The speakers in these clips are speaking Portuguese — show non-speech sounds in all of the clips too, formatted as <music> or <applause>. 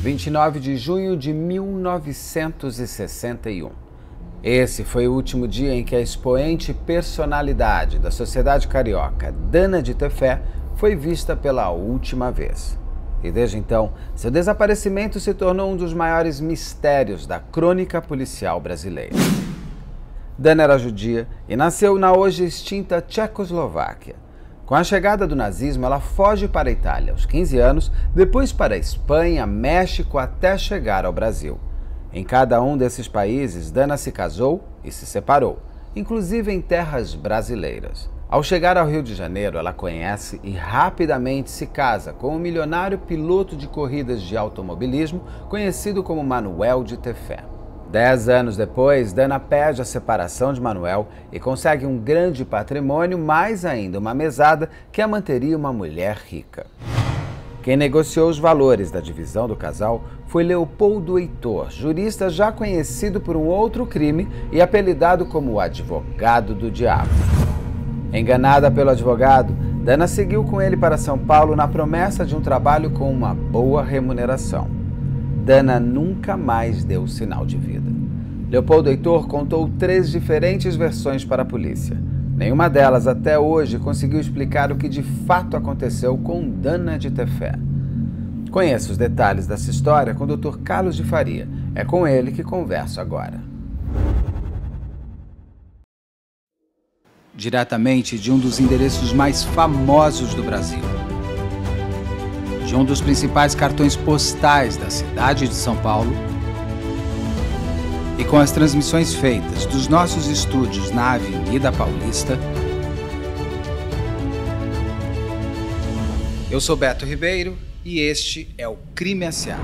29 de junho de 1961. Esse foi o último dia em que a expoente personalidade da sociedade carioca, Dana de Tefé, foi vista pela última vez. E desde então, seu desaparecimento se tornou um dos maiores mistérios da crônica policial brasileira. Dana era judia e nasceu na hoje extinta Tchecoslováquia. Com a chegada do nazismo, ela foge para a Itália aos 15 anos, depois para a Espanha, México, até chegar ao Brasil. Em cada um desses países, Dana se casou e se separou, inclusive em terras brasileiras. Ao chegar ao Rio de Janeiro, ela conhece e rapidamente se casa com um milionário piloto de corridas de automobilismo conhecido como Manuel de Tefé. Dez anos depois, Dana pede a separação de Manuel e consegue um grande patrimônio, mais ainda uma mesada que a manteria uma mulher rica. Quem negociou os valores da divisão do casal foi Leopoldo Heitor, jurista já conhecido por um outro crime e apelidado como o advogado do diabo. Enganada pelo advogado, Dana seguiu com ele para São Paulo na promessa de um trabalho com uma boa remuneração. Dana nunca mais deu sinal de vida. Leopoldo Heitor contou três diferentes versões para a polícia. Nenhuma delas até hoje conseguiu explicar o que de fato aconteceu com Dana de Tefé. Conheça os detalhes dessa história com o Dr. Carlos de Faria. É com ele que converso agora. Diretamente de um dos endereços mais famosos do Brasil de um dos principais cartões postais da cidade de São Paulo, e com as transmissões feitas dos nossos estúdios na Avenida Paulista. Eu sou Beto Ribeiro e este é o Crime S.A.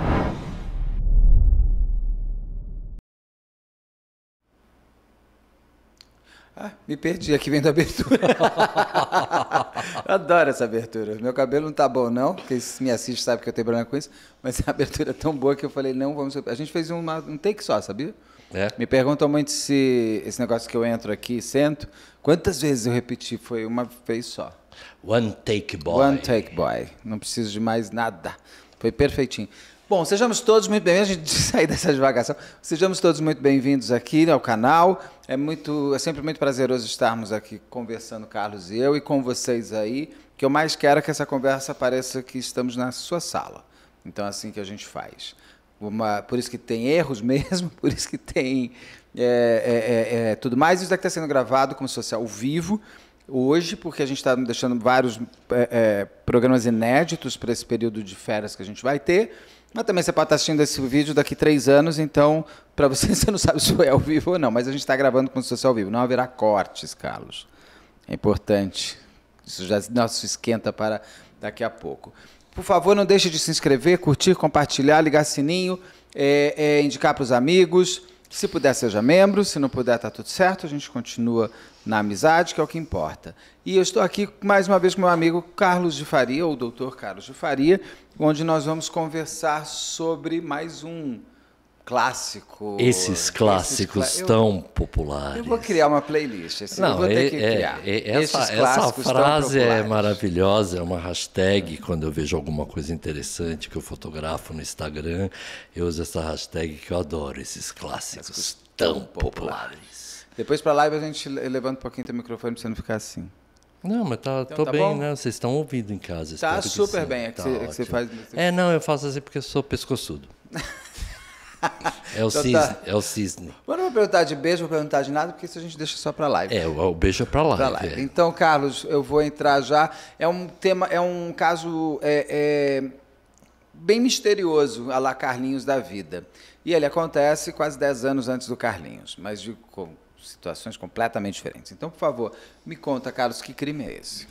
Ah, me perdi aqui vem da abertura. <laughs> Adoro essa abertura. Meu cabelo não tá bom, não. Quem me assiste sabe que eu tenho problema com isso. Mas a abertura é tão boa que eu falei, não, vamos. A gente fez uma, um take só, sabia? É. Me perguntam muito se esse negócio que eu entro aqui, sento, quantas vezes eu repeti? Foi uma vez só. One take boy. One take boy. Não preciso de mais nada. Foi perfeitinho. Bom, sejamos todos muito bem-vindos. A gente <laughs> sair dessa devagação. Sejamos todos muito bem-vindos aqui ao canal. É, muito, é sempre muito prazeroso estarmos aqui conversando, Carlos e eu, e com vocês aí. O que eu mais quero é que essa conversa pareça que estamos na sua sala. Então, é assim que a gente faz. Uma, por isso que tem erros <laughs> mesmo, por isso que tem é, é, é, é tudo mais. Isso daqui está sendo gravado como se fosse ao vivo hoje, porque a gente está deixando vários é, programas inéditos para esse período de férias que a gente vai ter. Mas também você pode estar assistindo esse vídeo daqui três anos, então, para você, <laughs> você não sabe se foi ao vivo ou não, mas a gente está gravando como se fosse ao vivo. Não haverá cortes, Carlos. É importante. Isso já nosso esquenta para daqui a pouco. Por favor, não deixe de se inscrever, curtir, compartilhar, ligar sininho, é, é, indicar para os amigos. Se puder, seja membro. Se não puder, está tudo certo. A gente continua na amizade, que é o que importa. E eu estou aqui mais uma vez com meu amigo Carlos de Faria, ou doutor Carlos de Faria, onde nós vamos conversar sobre mais um clássico. Esses clássicos esses tão eu, populares. Eu vou criar uma playlist. Assim, Não, é, é, é, essa, essa frase é maravilhosa, é uma hashtag. É. Quando eu vejo alguma coisa interessante que eu fotografo no Instagram, eu uso essa hashtag que eu adoro, esses clássicos, clássicos tão, tão populares. populares. Depois para live a gente levanta um pouquinho teu microfone para você não ficar assim. Não, mas tá, então, tô tá bem, bom? né? Vocês estão ouvindo em casa. Tá super bem, é que, tá você, é que faz... É, não, eu faço assim porque eu sou pescoçudo. <laughs> É o, então tá. cisne, tá. é o cisne. Eu não vou perguntar de beijo, vou perguntar de nada, porque isso a gente deixa só para live. É, o, beijo é para live. Pra live. É. Então, Carlos, eu vou entrar já. É um tema, é um caso é, é, bem misterioso, a la Carlinhos da vida. E ele acontece quase 10 anos antes do Carlinhos, mas de, situações completamente diferentes. Então, por favor, me conta, Carlos, que crime é esse?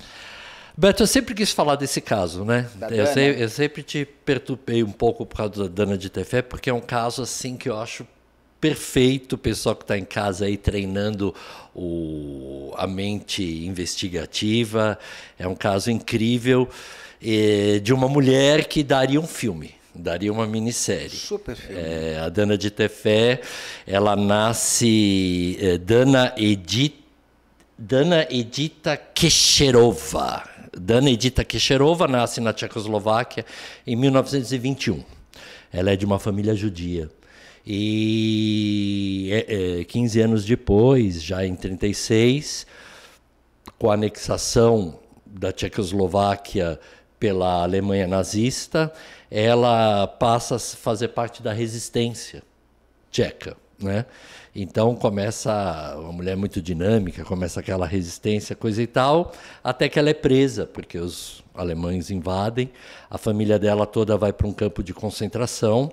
Beto, eu sempre quis falar desse caso, né? Eu, sei, eu, sempre te perturbei um pouco por causa da Dana de Tefé, porque é um caso assim que eu acho perfeito, o pessoal que está em casa aí treinando o, a mente investigativa. É um caso incrível eh, de uma mulher que daria um filme daria uma minissérie. Super filme. É, a Dana de Tefé, ela nasce é, Dana Edith Dana Edita Kecherova. Dana Edita Kecherova nasce na Tchecoslováquia em 1921. Ela é de uma família judia. E é, é, 15 anos depois, já em 36, com a anexação da Tchecoslováquia pela Alemanha nazista, ela passa a fazer parte da resistência tcheca, né? Então começa uma mulher muito dinâmica, começa aquela resistência, coisa e tal, até que ela é presa, porque os alemães invadem, a família dela toda vai para um campo de concentração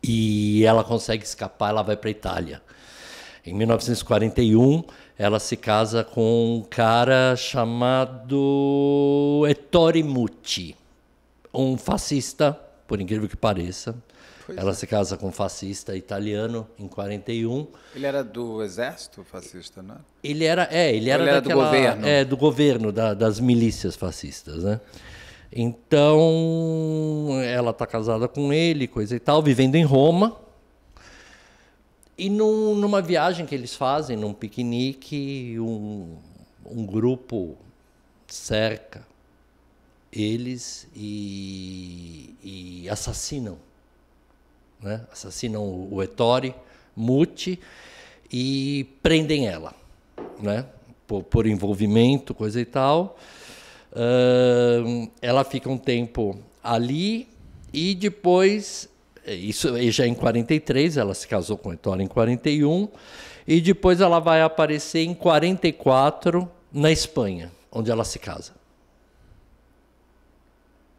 e ela consegue escapar, ela vai para a Itália. Em 1941, ela se casa com um cara chamado Ettore Muti, um fascista, por incrível que pareça. Pois ela é. se casa com um fascista italiano em 41. Ele era do exército fascista, não é? Ele era, é, ele era, ele era daquela, do governo. É, do governo, da, das milícias fascistas, né? Então, ela está casada com ele, coisa e tal, vivendo em Roma. E num, numa viagem que eles fazem, num piquenique, um, um grupo cerca eles e, e assassinam. Né? Assassinam o, o Ettore Muti e prendem ela, né? Por, por envolvimento, coisa e tal. Uh, ela fica um tempo ali e depois isso é e já em 43, ela se casou com o Ettore em 41, e depois ela vai aparecer em 44 na Espanha, onde ela se casa.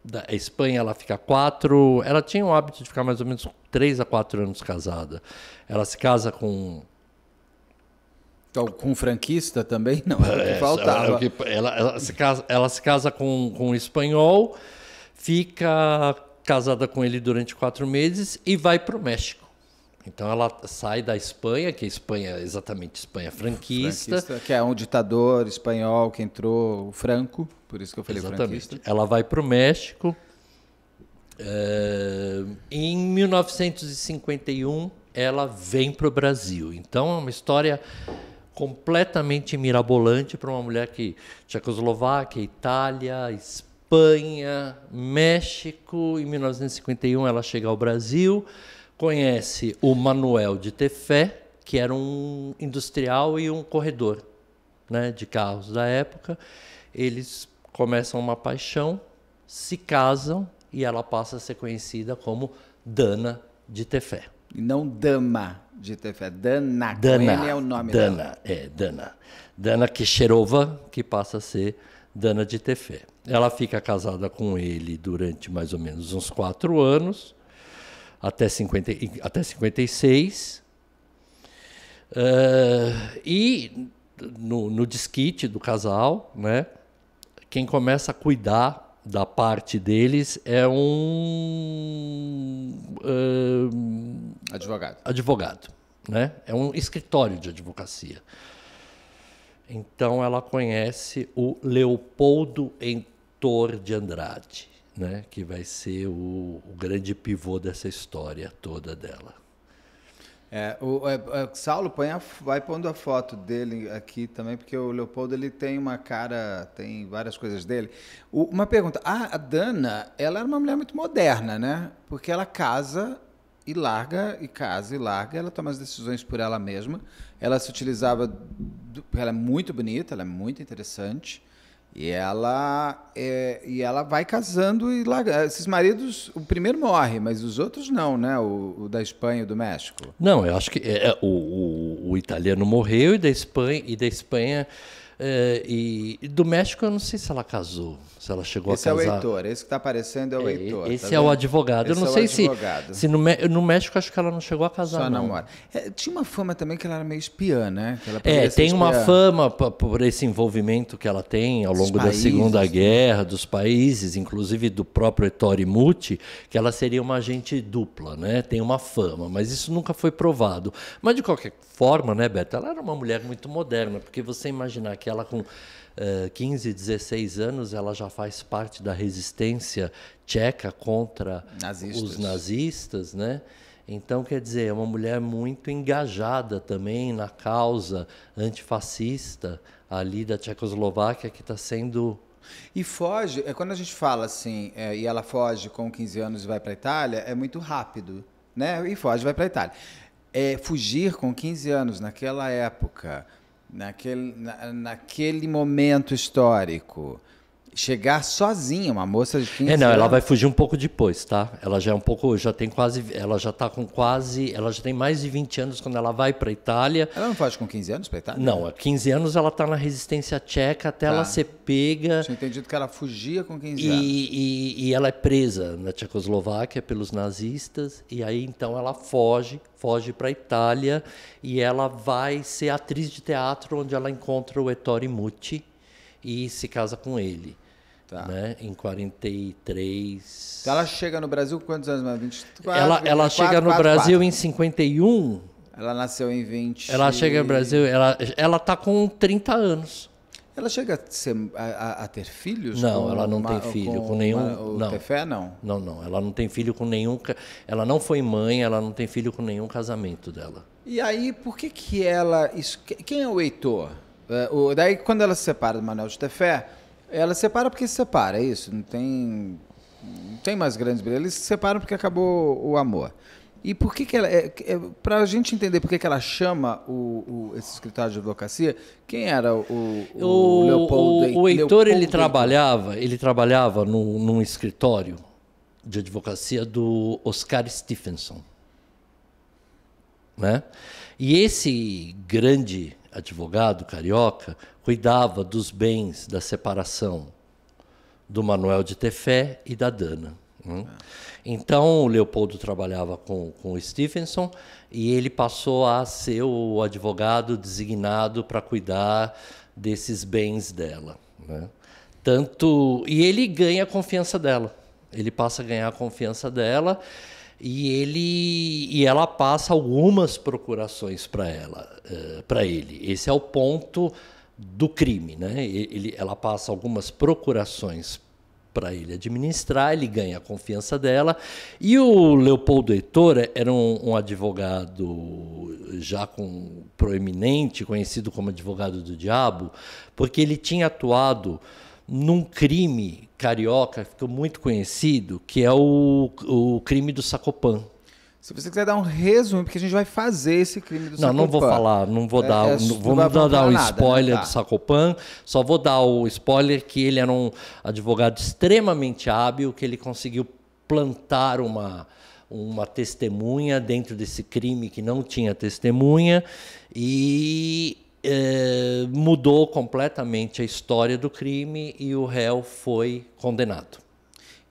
Da Espanha ela fica quatro. Ela tinha o hábito de ficar mais ou menos três a quatro anos casada. Ela se casa com então, com franquista também? Não, é, que faltava. Ela, ela, ela, se casa, ela se casa com, com um espanhol, fica casada com ele durante quatro meses e vai para o México. Então ela sai da Espanha, que a Espanha é exatamente Espanha franquista. franquista. Que é um ditador espanhol que entrou, o Franco, por isso que eu falei exatamente. franquista. Ela vai para o México. É, em 1951, ela vem para o Brasil. Então é uma história completamente mirabolante para uma mulher que Tchecoslováquia, Itália, Espanha Espanha, México. Em 1951 ela chega ao Brasil, conhece o Manuel de Tefé, que era um industrial e um corredor né, de carros da época. Eles começam uma paixão, se casam e ela passa a ser conhecida como Dana de Tefé. E não Dama de Tefé, Dana. Dana é o nome Dana, dela. É, Dana. Dana Kisherova, que passa a ser Dana de Tefé. Ela fica casada com ele durante mais ou menos uns quatro anos, até, 50, até 56. Uh, eh, e no, no desquite do casal, né, quem começa a cuidar da parte deles é um. Uh, advogado. Advogado. Né? É um escritório de advocacia. Então ela conhece o Leopoldo Entor de Andrade, né? que vai ser o, o grande pivô dessa história toda dela. É, o, o é, é, Saulo põe a, vai pondo a foto dele aqui também, porque o Leopoldo ele tem uma cara, tem várias coisas dele. O, uma pergunta, a, a Dana, ela era uma mulher muito moderna, né? Porque ela casa e larga, e casa, e larga. Ela toma as decisões por ela mesma. Ela se utilizava. Do, ela é muito bonita, ela é muito interessante. E ela, é, e ela vai casando e larga. Esses maridos, o primeiro morre, mas os outros não, né? O, o da Espanha e do México. Não, eu acho que é, é o, o, o, italiano morreu e da Espanha. E da Espanha é, e, e do México, eu não sei se ela casou se ela chegou esse a casar. Esse é o Heitor, esse que está aparecendo é o é, Heitor. Tá esse tá é o advogado. Esse eu não é sei se, se no, no, México acho que ela não chegou a casar. Só namora. É, tinha uma fama também que ela era meio espiã, né? é, tem uma fama por esse envolvimento que ela tem ao longo países, da Segunda Guerra, dos países, inclusive do próprio Ettore Muti, que ela seria uma agente dupla, né? Tem uma fama, mas isso nunca foi provado. Mas de qualquer forma, né, Beto, ela era uma mulher muito moderna, porque você imaginar que ela com uh, 15, 16 anos, ela já faz parte da resistência tcheca contra nazistas. os nazistas, né? Então, quer dizer, é uma mulher muito engajada também na causa antifascista ali da Tchecoslováquia que está sendo e foge, é quando a gente fala assim, é, e ela foge com 15 anos e vai para a Itália, é muito rápido, né? E foge, vai para a Itália. É, fugir com 15 anos naquela época, naquele, na, naquele momento histórico, chegar sozinha, uma moça de 15 É, não, anos. ela vai fugir um pouco depois, tá? Ela já é um pouco, já tem quase, ela já tá com quase, ela já tem mais de 20 anos quando ela vai para Itália. Ela não faz com 15 anos para Itália? Não, há 15 anos ela tá na resistência tcheca até tá. ela ser pega. tinha entendido que ela fugia com 15 anos. E, e, e ela é presa na Tchecoslováquia pelos nazistas e aí então ela foge foge para a Itália e ela vai ser atriz de teatro onde ela encontra o Ettore Muti e se casa com ele. Tá. Né, em 43. Então ela chega no Brasil com quantos anos? 24, ela ela chega 4, no 4, Brasil 4. em 51. Ela nasceu em 20. Ela chega no Brasil, ela, ela tá com 30 anos. Ela chega a, ser, a, a, ter filhos? Não, ela não uma, tem filho com, com nenhum. Uma, não. Tefé, não? Não, não. Ela não tem filho com nenhum. Ela não foi mãe, ela não tem filho com nenhum casamento dela. E aí, por que que ela. Isso, quem é o Heitor? Uh, o, daí, quando ela se separa do Manuel de Tefé, ela separa porque se separa, é isso. Não tem, não tem mais grandes brigas. Eles se separam porque acabou o amor. E por que, que ela. É, é, Para a gente entender por que, que ela chama o, o, esse escritório de advocacia, quem era o, o, o Leopoldo? O, o Heitor Leopoldo ele trabalhava, ele trabalhava num, num, escritório de advocacia do Oscar Stephenson. Né? E esse grande advogado carioca cuidava dos bens da separação do Manuel de Tefé e da Dana. Hum? É. Então, o Leopoldo trabalhava com, com o Stephenson e ele passou a ser o advogado designado para cuidar desses bens dela. Né? Tanto e ele ganha a confiança dela. Ele passa a ganhar a confiança dela e ele e ela passa algumas procurações para ela, eh, para ele. Esse é o ponto do crime. Né? Ele, ela passa algumas procurações para ele administrar, ele ganha a confiança dela. E o Leopoldo Heitor era um, um, advogado já com, proeminente, conhecido como advogado do diabo, porque ele tinha atuado num crime carioca, que ficou muito conhecido, que é o, o crime do Sacopan, se você quiser dar um resumo, porque a gente vai fazer esse crime do Não, Sacopan. não vou falar, não vou é, dar, é, não, vou não dar, dar um nada, né? spoiler né? tá. do Sacopan, só vou dar o spoiler que ele era um advogado extremamente hábil, que ele conseguiu plantar uma, uma testemunha dentro desse crime que não tinha testemunha e é, mudou completamente a história do crime e o réu foi condenado.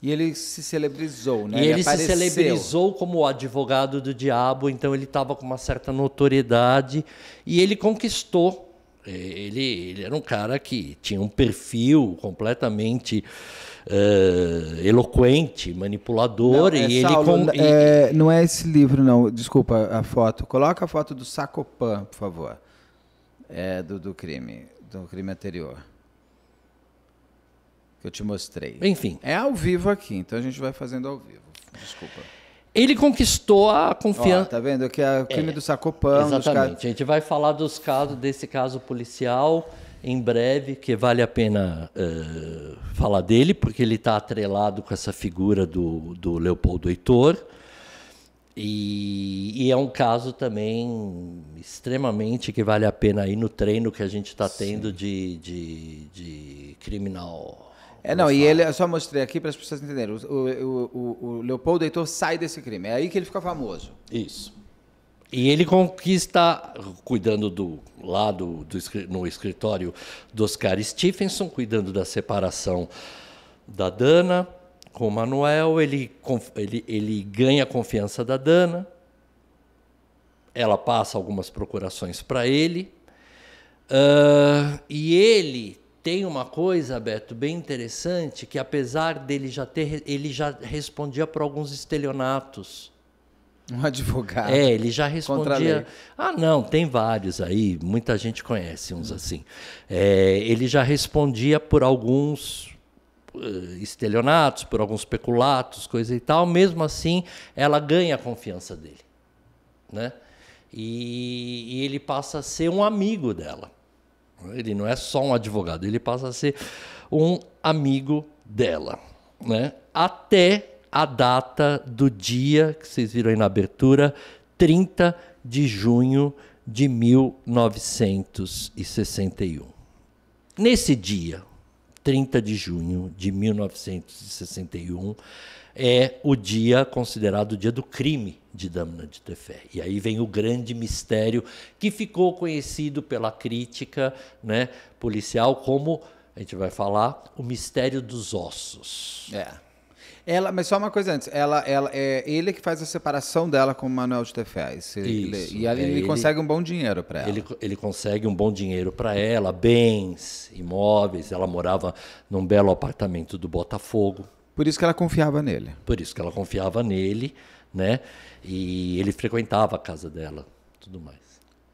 E ele se celebrizou, né? E ele, ele se celebrizou como o advogado do diabo, então ele estava com uma certa notoriedade e ele conquistou. É, ele, ele, era um cara que tinha um perfil completamente uh, eloquente, manipulador. Não, é, e Saulo, ele com... é, não é esse livro, não. Desculpa a foto. Coloca a foto do Sacopan, por favor. É, do, do crime, do crime anterior. Que eu te mostrei. Enfim. É ao vivo aqui, então a gente vai fazendo ao vivo. Desculpa. Ele conquistou a confiança. Ó, tá vendo que é o crime é, do Sacopão. Exatamente. Dos... A gente vai falar dos casos desse caso policial em breve, que vale a pena uh, falar dele, porque ele está atrelado com essa figura do, do Leopoldo Heitor. E, e, é um caso também extremamente que vale a pena ir no treino que a gente está tendo de, de, de criminal é, não, e ele, eu só mostrei aqui para as pessoas entenderem. O, o, o, o Leopoldo Heitor sai desse crime, é aí que ele fica famoso. Isso. E ele conquista, cuidando do lado do, no escritório do Oscar Stephenson, cuidando da separação da Dana com o Manuel, ele, ele, ele ganha a confiança da Dana, ela passa algumas procurações para ele, uh, e ele tem uma coisa, Beto, bem interessante, que apesar dele já ter, ele já respondia por alguns estelionatos. Um advogado. É, ele já respondia. Ah, não, tem vários aí, muita gente conhece uns hum. assim. É, ele já respondia por alguns eh, estelionatos, por alguns peculatos, coisa e tal. Mesmo assim, ela ganha a confiança dele, né? e, e ele passa a ser um amigo dela. Ele não é só um advogado, ele passa a ser um amigo dela. Né? Até a data do dia, que vocês viram aí na abertura, 30 de junho de 1961. Nesse dia, 30 de junho de 1961, é o dia considerado o dia do crime de Damna de Tefé. E aí vem o grande mistério que ficou conhecido pela crítica né, policial como, a gente vai falar, o mistério dos ossos. É. Ela, mas só uma coisa antes, ela, ela, é ele que faz a separação dela com o Manuel de Tefé. Isso, é ele, e ela, é ele, consegue um bom dinheiro para ela. Ele, ele consegue um bom dinheiro para ela, bens, imóveis. Ela morava num belo apartamento do Botafogo. Por isso que ela confiava nele. Por isso que ela confiava nele né? E ele frequentava a casa dela, tudo mais.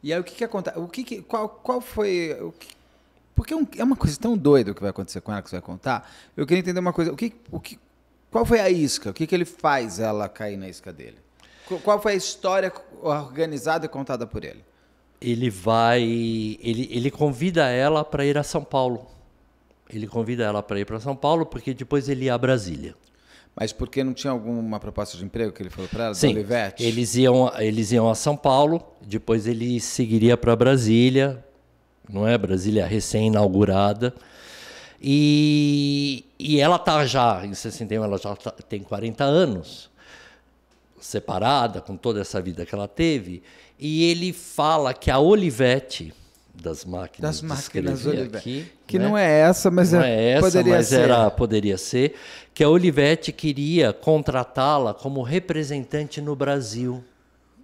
E aí o que que acontece? O que, que qual qual foi o que, porque é, é uma coisa tão doida o que vai acontecer com ela que você vai contar. Eu queria entender uma coisa. O que, o que, qual foi a isca? O que, que ele faz ela cair na isca dele? Qual foi a história organizada e contada por ele? Ele vai. Ele, ele convida ela para ir a São Paulo. Ele convida ela para ir para São Paulo porque depois ele ia a Brasília. Mas porque não tinha alguma proposta de emprego que ele falou para ela? Sim, eles iam, eles iam a São Paulo, depois ele seguiria para Brasília, não é? Brasília recém-inaugurada. E, e ela tá já, em 61, ela já tá, tem 40 anos, separada, com toda essa vida que ela teve. E ele fala que a Olivete das máquinas, das máquinas aqui, que né? não é essa, mas não é, é essa, poderia mas ser. Era, poderia ser que a Olivetti queria contratá-la como representante no Brasil.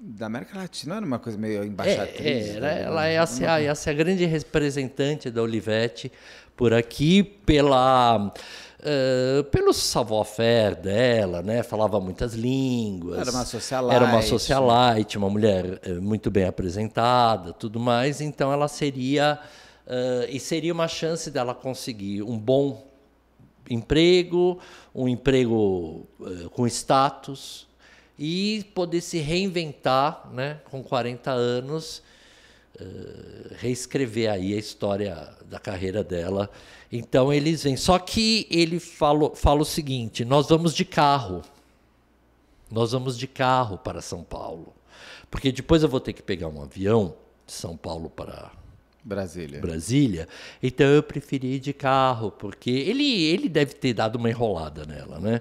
Da América Latina era uma coisa meio embaixatriz. É, era, é, né? ela é essa, é a grande representante da Olivetti por aqui pela ah, pelo savoir-faire dela, né? Falava muitas línguas. Era uma socialite. Era uma socialite, uma mulher uh, muito bem apresentada, tudo mais. Então ela seria uh, e seria uma chance dela conseguir um bom emprego, um emprego eh, com status e poder se reinventar, né? Com 40 anos. Eh, reescrever aí a história da carreira dela então eles vêm. Só que ele falou, fala o seguinte: nós vamos de carro. Nós vamos de carro para São Paulo. Porque depois eu vou ter que pegar um avião de São Paulo para Brasília. Brasília. Então eu preferi ir de carro, porque ele, ele deve ter dado uma enrolada nela, né?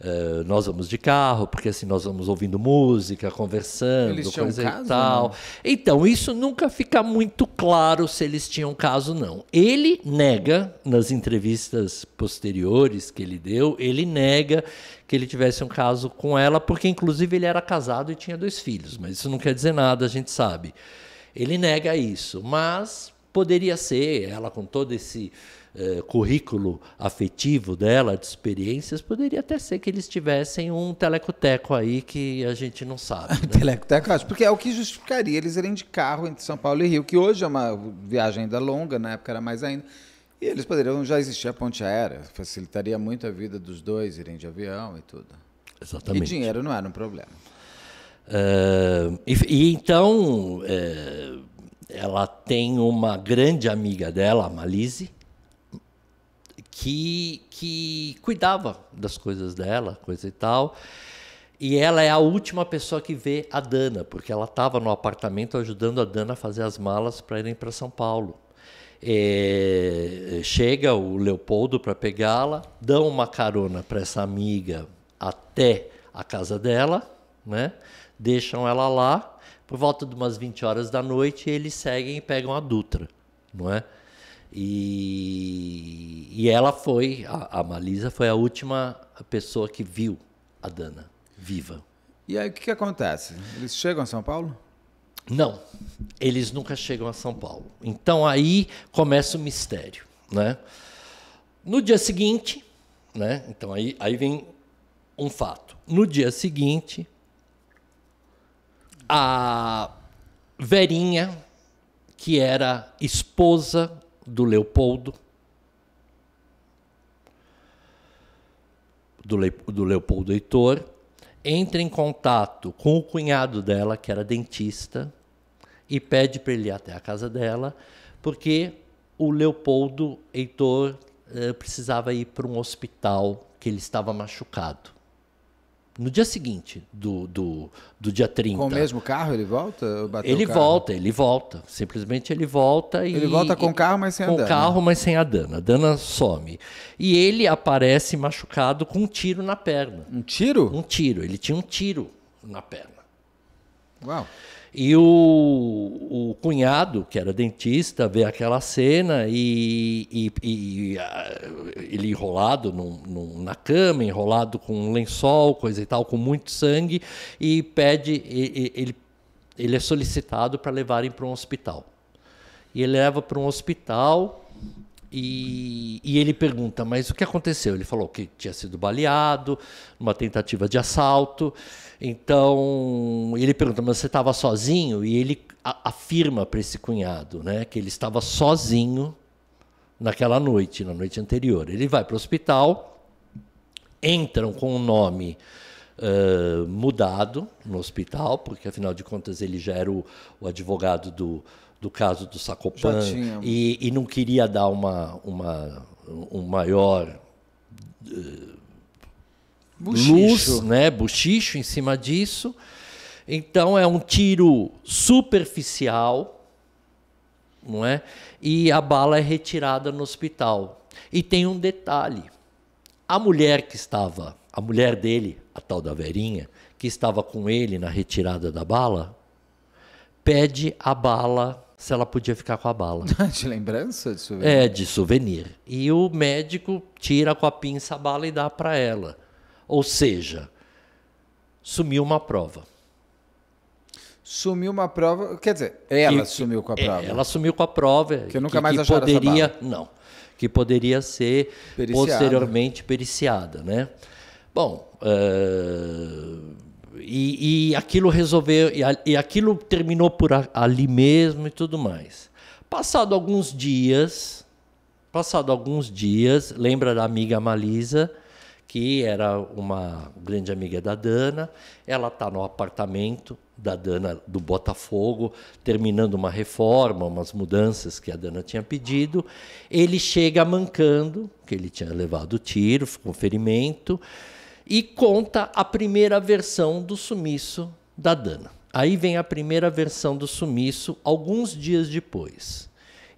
Eh, nós vamos de carro, porque assim nós vamos ouvindo música, conversando, eles coisa caso, e tal. Né? Então, isso nunca fica muito claro se eles tinham caso, não. Ele nega, nas entrevistas posteriores que ele deu, ele nega que ele tivesse um caso com ela, porque inclusive ele era casado e tinha dois filhos, mas isso não quer dizer nada, a gente sabe. Ele nega isso, mas Poderia ser, ela com todo esse eh, currículo afetivo dela, de experiências, poderia até ser que eles tivessem um telecoteco aí que a gente não sabe. <laughs> Né? telecoteco, acho, porque é o que justificaria eles irem de carro entre São Paulo e Rio, que hoje é uma viagem ainda longa, na época era mais ainda. E eles poderiam já existir a ponte aérea, facilitaria muito a vida dos dois irem de avião e tudo. Exatamente. E dinheiro não era um problema. Uh, e, e, então, uh, ela tem uma grande amiga dela, a Malise, que, que cuidava das coisas dela, coisa e tal. E ela é a última pessoa que vê a Dana, porque ela estava no apartamento ajudando a Dana a fazer as malas para irem para São Paulo. É, chega o Leopoldo para pegá-la, dão uma carona para essa amiga até a casa dela, né? deixam ela lá por volta de umas 20 horas da noite, eles seguem e pegam a Dutra, não é? E, e ela foi, a, a Malisa foi a última pessoa que viu a Dana viva. E aí o que, que acontece? Eles chegam a São Paulo? Não, eles nunca chegam a São Paulo. Então aí começa o mistério, né? No dia seguinte, né? Então aí, aí vem um fato. No dia seguinte, a Verinha, que era esposa do Leopoldo, do, Le, do Leopoldo Heitor, entra em contato com o cunhado dela, que era dentista, e pede para ele ir até a casa dela, porque o Leopoldo Heitor eh, precisava ir para um hospital que ele estava machucado. No dia seguinte do, do, do dia 30. Com o mesmo carro ele volta? Ele volta, ele volta. Simplesmente ele volta e. Ele volta com o carro, mas sem a Dana. Com o carro, mas sem a Dana. A Dana some. E ele aparece machucado com um tiro na perna. Um tiro? Um tiro. Ele tinha um tiro na perna. Uau. E o, o cunhado, que era dentista, vê aquela cena e, e, e ah, ele enrolado num, num, na cama, enrolado com um lençol, coisa e tal, com muito sangue, e pede, e, ele, ele é solicitado para levarem para um hospital. E ele leva para um hospital e, e, ele pergunta, mas o que aconteceu? Ele falou que tinha sido baleado, numa tentativa de assalto. Então ele pergunta, mas você estava sozinho? E ele afirma para esse cunhado, né, que ele estava sozinho naquela noite, na noite anterior. Ele vai para o hospital, entram com o um nome uh, mudado no hospital, porque afinal de contas ele já era o, o advogado do, do caso do Sacopan e, e, não queria dar uma, uma um maior uh, Buchicho. luz, né, bochicho em cima disso. Então é um tiro superficial, não é? E a bala é retirada no hospital. E tem um detalhe. A mulher que estava, a mulher dele, a tal da Verinha, que estava com ele na retirada da bala, pede a bala se ela podia ficar com a bala. <laughs> de lembrança? De souvenir? É, de souvenir. E o médico tira com a pinça a bala e dá para ela. Ou seja, sumiu uma prova. Sumiu uma prova, quer dizer, ela que, sumiu com a é, prova. Ela sumiu com a prova. Que nunca que, mais que poderia, não, que poderia ser periciada. posteriormente periciada, né? Bom, uh, e, e, aquilo resolveu, e, e aquilo terminou por a, ali mesmo e tudo mais. Passado alguns dias, passado alguns dias, lembra da amiga Malisa? que era uma grande amiga da Dana. Ela está no apartamento da Dana do Botafogo, terminando uma reforma, umas mudanças que a Dana tinha pedido. Ele chega mancando, que ele tinha levado tiro, com ferimento, e conta a primeira versão do sumiço da Dana. Aí vem a primeira versão do sumiço, alguns dias depois.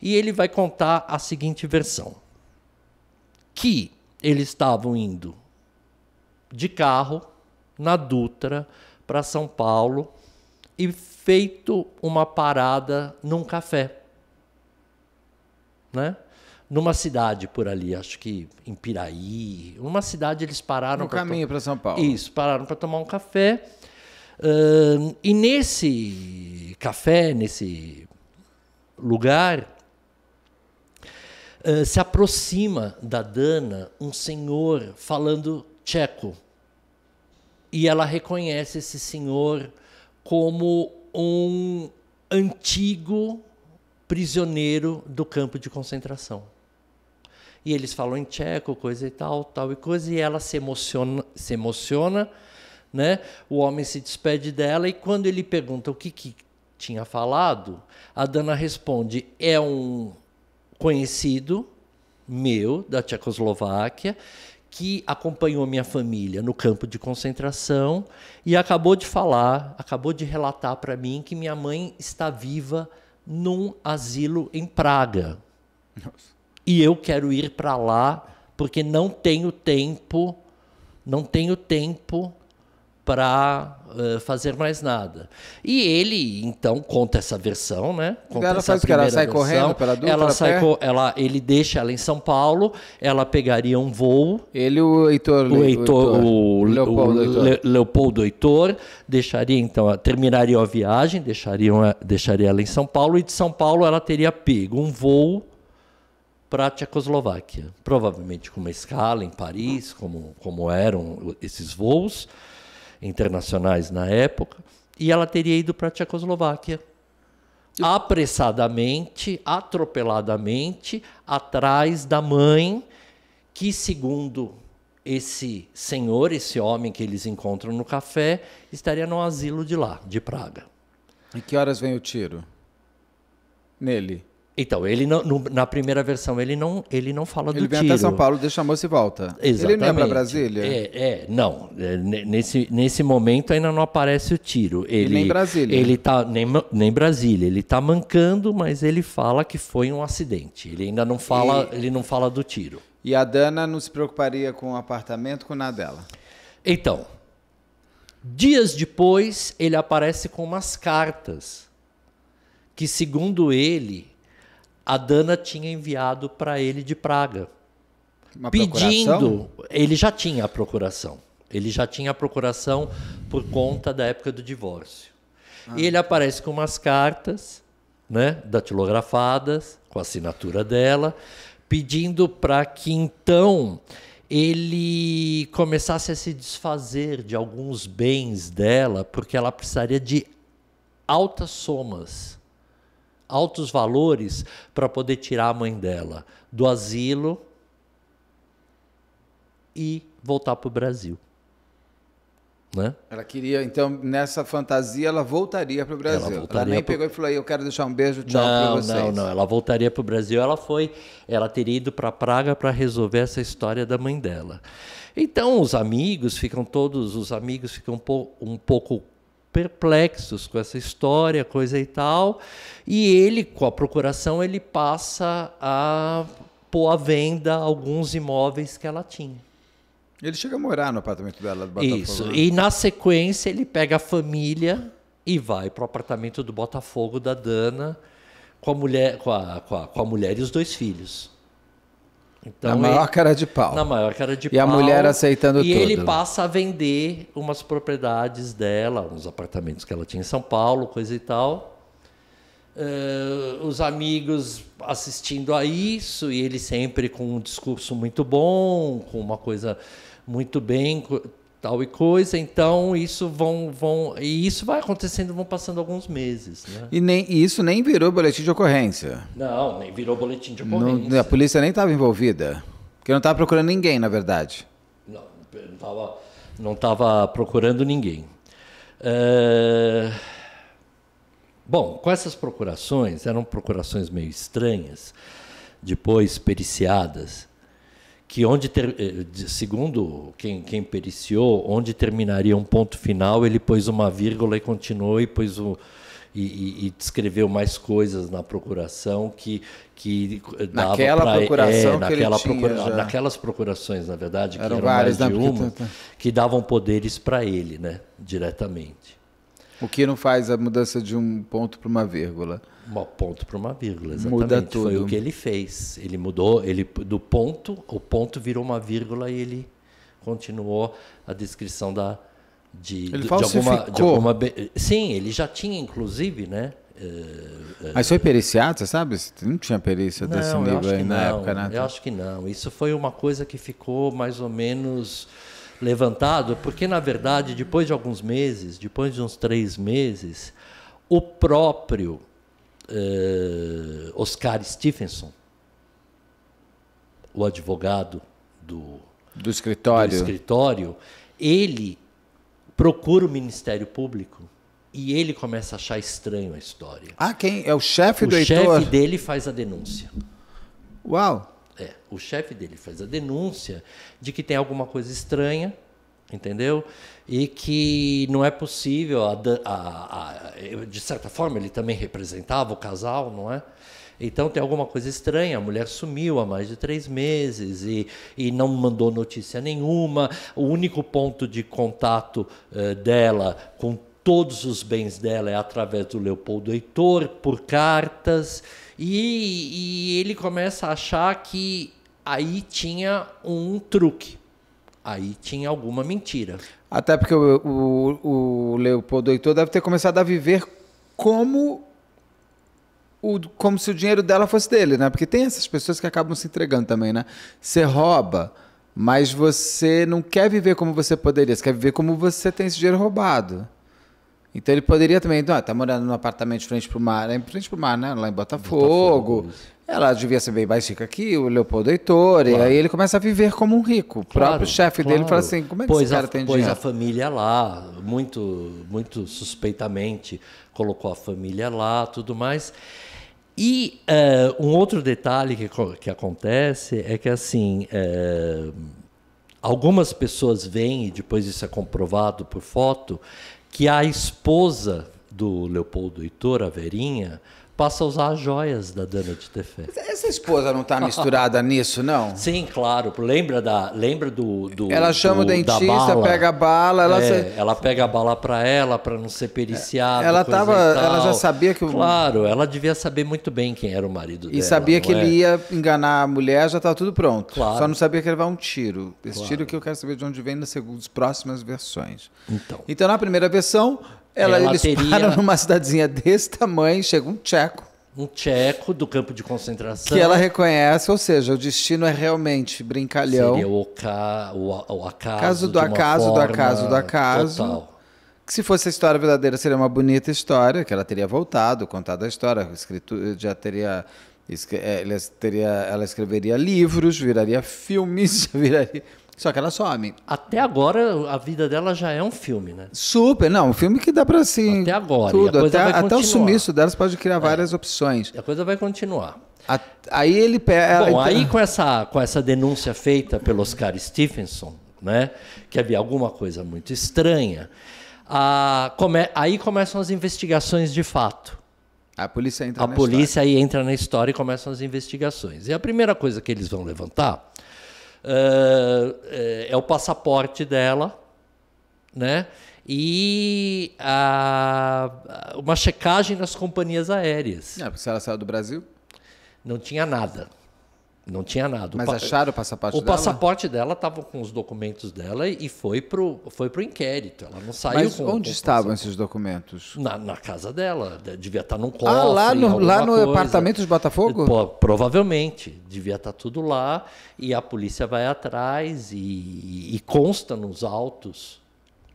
E ele vai contar a seguinte versão: que eles estavam indo de carro na Dutra para São Paulo e feito uma parada num café. Né? Numa cidade por ali, acho que em Piraí, uma cidade eles pararam. No caminho para São Paulo. Isso, pararam para tomar um café. Uh, e nesse café, nesse lugar, uh, se aproxima da Dana um senhor falando tcheco. E ela reconhece esse senhor como um antigo prisioneiro do campo de concentração. E eles falam em tcheco, coisa e tal, tal e coisa, e ela se emociona, se emociona né? O homem se despede dela e quando ele pergunta o que, que tinha falado, a Dana responde: "É um conhecido meu da Tchecoslováquia que acompanhou minha família no campo de concentração e acabou de falar, acabou de relatar para mim que minha mãe está viva num asilo em Praga. Nossa. E eu quero ir para lá porque não tenho tempo, não tenho tempo para uh, fazer mais nada. E ele então conta essa versão, né? Conta ela faz que ela sai versão. correndo pela dupla, ela sai co ela ele deixa ela em São Paulo, ela pegaria um voo. Ele o Heitor, o, Heitor, o, Heitor, o Leopoldo, o Heitor. Le, Leopoldo Heitor deixaria então terminaria a viagem, deixariam deixaria ela em São Paulo e de São Paulo ela teria pego um voo para a Tchecoslováquia, provavelmente com uma escala em Paris, como como eram esses voos internacionais na época, e ela teria ido para a Tchecoslováquia. Apressadamente, atropeladamente, atrás da mãe, que, segundo esse senhor, esse homem que eles encontram no café, estaria no asilo de lá, de Praga. E que horas vem o tiro? Nele? Então, ele não, no, na primeira versão ele não, ele não fala ele do tiro. Ele vem até São Paulo, deixa a moça e volta. Exatamente. Ele lembra é para Brasília? É, é, não. É, nesse, nesse momento ainda não aparece o tiro. Ele, e nem Brasília. Ele tá, nem, nem Brasília. Ele está mancando, mas ele fala que foi um acidente. Ele ainda não fala, e, ele não fala do tiro. E a Dana não se preocuparia com o apartamento, com nada dela? Então, dias depois ele aparece com umas cartas que, segundo ele a Dana tinha enviado para ele de Praga. Uma pedindo, procuração? ele já tinha a procuração. Ele já tinha a procuração por conta da época do divórcio. Ah. E ele aparece com umas cartas, né, datilografadas, com a assinatura dela, pedindo para que então ele começasse a se desfazer de alguns bens dela, porque ela precisaria de altas somas altos valores para poder tirar a mãe dela do asilo e voltar para o Brasil. Né? Ela queria, então, nessa fantasia, ela voltaria para o Brasil. Ela, voltaria ela nem pro... pegou e falou: Eu quero deixar um beijo, tchau para vocês. Não, não, ela voltaria para o Brasil. Ela foi, ela teria ido para Praga para resolver essa história da mãe dela. Então, os amigos ficam todos, os amigos ficam um pouco perplexos com essa história, coisa e tal. E ele, com a procuração, ele passa a pôr à venda alguns imóveis que ela tinha. Ele chega a morar no apartamento dela do Botafogo. Isso. Né? E na sequência ele pega a família e vai para o apartamento do Botafogo da Dana com a mulher, com a, com a, com a mulher e os dois filhos. Então, na maior ele, cara de pau. Na maior cara de e pau. E a mulher aceitando e tudo. E ele passa a vender umas propriedades dela, uns apartamentos que ela tinha em São Paulo, coisa e tal. Uh, os amigos assistindo a isso, e ele sempre com um discurso muito bom, com uma coisa muito bem tal e coisa, então isso vão, vão e isso vai acontecendo, vão passando alguns meses, né? E nem e isso nem virou boletim de ocorrência. Não, nem virou boletim de ocorrência. Não, a polícia nem estava envolvida, porque não estava procurando ninguém, na verdade. Não, não estava não tava procurando ninguém. É... Bom, com essas procurações eram procurações meio estranhas, depois periciadas que onde ter, eh, segundo quem, quem, periciou, onde terminaria um ponto final, ele pôs uma vírgula e continuou e pôs o, e, e descreveu mais coisas na procuração que que eh, dava naquela pra, procuração é, naquela procura, tinha, naquelas procurações na verdade eram que eram várias, mais de não, uma tá. que davam poderes para ele né diretamente o que não faz a mudança de um ponto para uma vírgula um ponto para uma vírgula, exatamente. Muda tudo. Foi o que ele fez. Ele mudou, ele do ponto, o ponto virou uma vírgula e ele continuou a descrição da de, ele de, alguma, de alguma sim, ele já tinha inclusive, né? Uh, Mas foi periciado, você sabe? Não tinha perícia não, desse livro aí na não, época, né? Eu acho que não. Isso foi uma coisa que ficou mais ou menos levantado, porque na verdade, depois de alguns meses, depois de uns três meses, o próprio eh, Oscar Stephenson, o advogado do, do, escritório. do escritório, ele procura o Ministério Público e ele começa a achar estranho a história. Ah, quem? É o chefe do O chefe dele faz a denúncia. Uau! É, o chefe dele faz a denúncia de que tem alguma coisa estranha, entendeu? e que não é possível, a, a, a, de certa forma ele também representava o casal, não é? Então tem alguma coisa estranha. A mulher sumiu há mais de três meses e, e não mandou notícia nenhuma. O único ponto de contato eh, dela com todos os bens dela é através do Leopoldo Heitor, por cartas. E, e ele começa a achar que aí tinha um truque aí tinha alguma mentira. Até porque o, o, o Leopoldo Heitor deve ter começado a viver como o, como se o dinheiro dela fosse dele, né? Porque tem essas pessoas que acabam se entregando também, né? Você rouba, mas você não quer viver como você poderia, você quer viver como você tem esse dinheiro roubado. Então ele poderia também, ah, tá morando num apartamento de frente pro mar, é em frente pro mar, né? Lá em Botafogo. Botafogo ela devia ser bem mais rica que o Leopoldo Heitor, claro. e aí ele começa a viver como um rico. O claro, próprio chefe claro. dele fala assim, como é que pois esse cara a, tem pois dinheiro? Pois a família lá, muito, muito suspeitamente, colocou a família lá, tudo mais. E eh, um outro detalhe que, que acontece é que, assim, eh, algumas pessoas veem, e depois isso é comprovado por foto, que a esposa do Leopoldo Heitor, a Verinha, passa a usar as joias da Dana de Tefé. Essa esposa não está misturada <laughs> nisso, não? Sim, claro. Lembra, da, lembra do, do Ela chama do, o dentista, pega a bala. Ela, é, se... ela pega a bala para ela, para não ser periciada. Ela, tava, ela já sabia que. O... Claro, ela devia saber muito bem quem era o marido e dela. E sabia que é? ele ia enganar a mulher, já estava tudo pronto. Claro. Só não sabia que ele ia levar um tiro. Esse claro. tiro que eu quero saber de onde vem nas próximas versões. Então. Então, na primeira versão, ela, ela é, eles teria... param numa cidadezinha desse tamanho, chega um tcheco. Um tcheco do campo de concentração. Que ela reconhece, ou seja, o destino é realmente brincalhão. Seria o, ca... o, acaso. Caso do acaso, do acaso, do acaso. Total. Que se fosse a história verdadeira, seria uma bonita história, que ela teria voltado, contado a história, escrito, já teria é, ela, teria, ela escreveria livros, viraria filmes, <laughs> viraria. Só que ela some. Até agora, a vida dela já é um filme, né? Super, não, um filme que dá para assim. Até agora. Tudo, até, até o sumiço delas pode criar é. várias é. opções. A coisa vai continuar. A, aí ele pega. É, Bom, tá- aí com essa, com essa denúncia feita pelo Oscar Stevenson, né? Que havia alguma coisa muito estranha. A, come, aí começam as investigações de fato. A polícia entra a na polícia história. aí entra na história e começam as investigações. E a primeira coisa que eles vão levantar eh, eh, é o passaporte dela, né? E a, uma checagem nas companhias aéreas. É, porque se ela saiu do Brasil? Não tinha nada. Não tinha nada. Mas acharam o passaporte o dela? O passaporte dela estava com os documentos dela e foi para foi pro inquérito. Ela não saiu Mas com, onde com estavam esses documentos? Na, na, casa dela. Devia estar tá num ah, cofre. Ah, lá no, lá no apartamento de Botafogo? Pô, provavelmente. Devia estar tá tudo lá e a polícia vai atrás e, e consta nos autos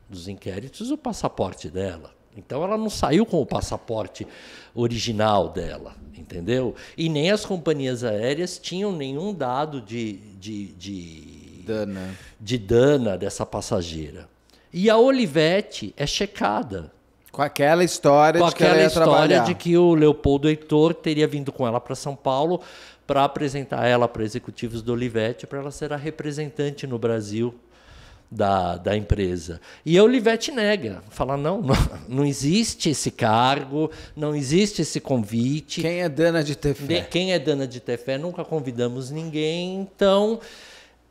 dos inquéritos o passaporte dela. Então ela não saiu com o passaporte original dela entendeu? E nem as companhias aéreas tinham nenhum dado de, de, de, dana. de dana dessa passageira. E a Olivetti é checada. Com aquela história com de aquela que ela história trabalhar. de que o Leopoldo Heitor teria vindo com ela para São Paulo para apresentar ela para executivos do Olivetti para ela ser a representante no Brasil da, da empresa. E a Livete nega, fala: não, não, não existe esse cargo, não existe esse convite. Quem é Dana de Tefé? Quem é Dana de Tefé? Nunca convidamos ninguém, então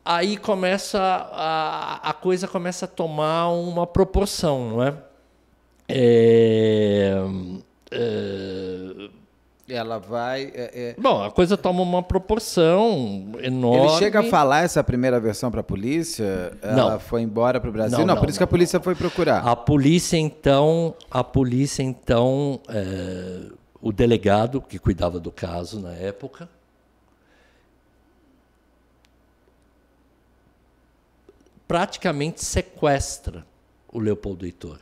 aí começa a, a coisa começa a tomar uma proporção, não é? é, é ela vai. É, é... Bom, a coisa toma uma proporção enorme. Ele chega a falar essa primeira versão para a polícia? Ela não. foi embora para o Brasil? Não, não, não por isso que a polícia foi procurar. A polícia então, a polícia então, é, o delegado que cuidava do caso na época praticamente sequestra o Leopoldo Heitor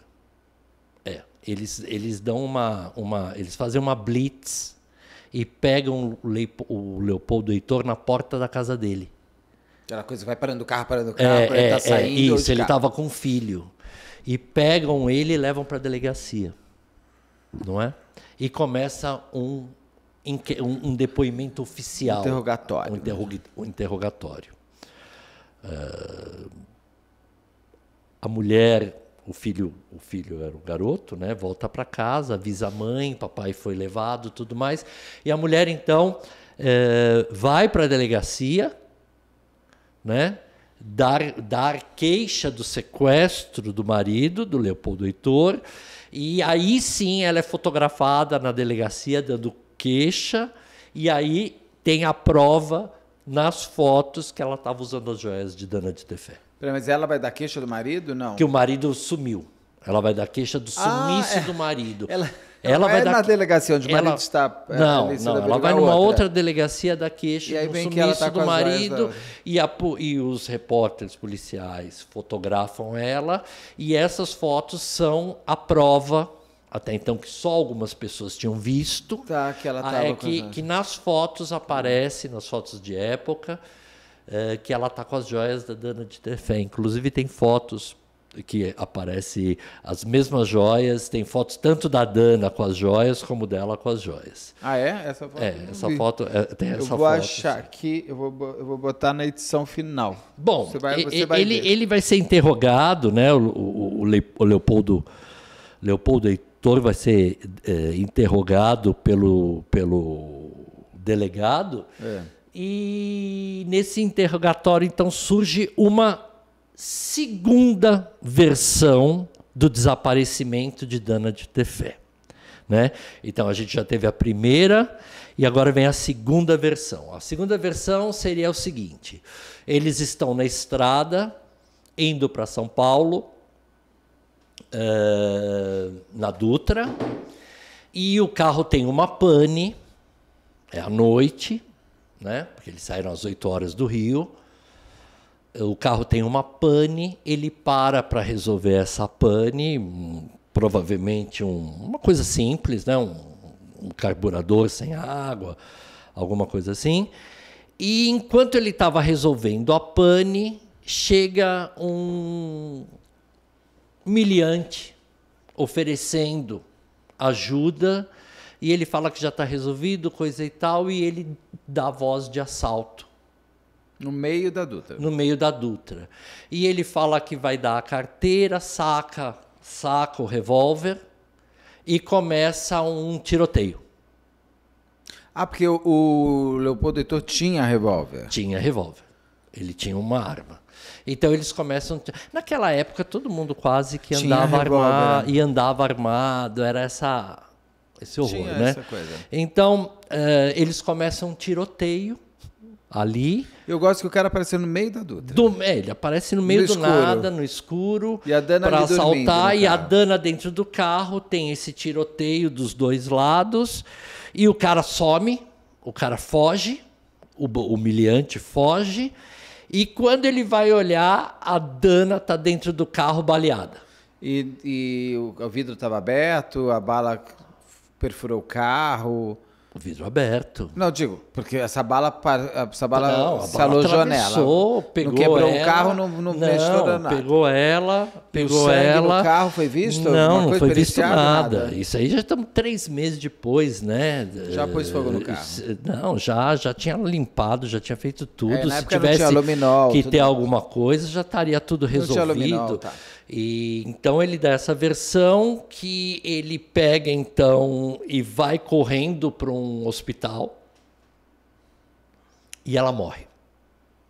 eles, eles dão uma, uma. Eles fazem uma blitz e pegam o, Leipo, o Leopoldo Heitor na porta da casa dele. Aquela coisa, vai parando o carro, parando o é, carro, é, ele é, tá é, saindo. É, isso, ele estava com um filho. E pegam ele e levam para a delegacia. Não é? E começa um, um, depoimento oficial. Interrogatório. Um, interro um interrogatório. Uh, a mulher o filho, o filho era um garoto, né? Volta para casa, avisa a mãe, papai foi levado, tudo mais. E a mulher então é, vai para a delegacia, né? Dar, dar queixa do sequestro do marido, do Leopoldo Heitor, e aí sim ela é fotografada na delegacia dando queixa, e aí tem a prova nas fotos que ela estava usando as joias de Dana de Tefé. Mas ela vai dar queixa do marido? Não. Que o marido sumiu. Ela vai dar queixa do ah, sumiço ah, é. do marido. Ela, ela, vai é dar... na delegacia onde o marido ela... está. É, não, não. Ela vai numa outra. delegacia da queixa do sumiço tá do marido e, a, e os repórteres policiais fotografam ela e essas fotos são a prova até então que só algumas pessoas tinham visto. Tá, que ela estava. Ah, é que, que nas fotos aparece, nas fotos de época é, que ela está com as joias da Dana de Tefé. Inclusive tem fotos que aparece as mesmas joias, tem fotos tanto da Dana com as joias como dela com as joias. Ah, é? Essa foto? É, essa vi. foto é, tem eu essa foto. Eu vou achar assim. aqui, eu vou, eu vou botar na edição final. Bom, você vai, você ele, vai ele vai ser interrogado, né? O, o, o Leopoldo, Leopoldo Heitor vai ser é, interrogado pelo, pelo delegado. É. E nesse interrogatório, então, surge uma segunda versão do desaparecimento de Dana de Tefé. Né? Então a gente já teve a primeira e agora vem a segunda versão. A segunda versão seria o seguinte: eles estão na estrada, indo para São Paulo, uh, na Dutra, e o carro tem uma pane, é à noite, né? Porque eles saíram às 8 horas do Rio. O carro tem uma pane, ele para para resolver essa pane, provavelmente um, uma coisa simples, né? Um, um carburador sem água, alguma coisa assim. E enquanto ele estava resolvendo a pane, chega um miliante oferecendo ajuda e ele fala que já está resolvido, coisa e tal, e ele dá voz de assalto. No meio da Dutra. No meio da Dutra. E ele fala que vai dar a carteira, saca, saca o revólver e começa um tiroteio. Ah, porque o, o Leopoldo Heitor tinha revólver. Tinha revólver. Ele tinha uma arma. Então eles começam. Naquela época todo mundo quase que andava armado né? e andava armado. Era essa esse horror, Tinha né? Essa coisa. Então uh, eles começam um tiroteio ali. Eu gosto que o cara apareceu no meio da dúvida. Do, é, ele aparece no meio no do escuro. nada, no escuro, para assaltar. E a Dana dentro do carro tem esse tiroteio dos dois lados. E o cara some, o cara foge, o humilhante foge. E quando ele vai olhar, a Dana tá dentro do carro baleada. E, e o, o vidro estava aberto, a bala perfurou o carro. O vidro aberto. Não, digo, porque essa bala, essa bala não, se bala alojou nela. Pegou não quebrou ela, carro, não, não, não mexeu Pegou ela, pegou ela. O carro foi visto? Não, não foi visto nada. nada. Isso aí já estamos três meses depois, né? Já pôs fogo no carro? Não, já, já tinha limpado, já tinha feito tudo. É, se tivesse que ter alguma coisa, já estaria tudo resolvido. tá. E então ele dá essa versão que ele pega então e vai correndo para um hospital e ela morre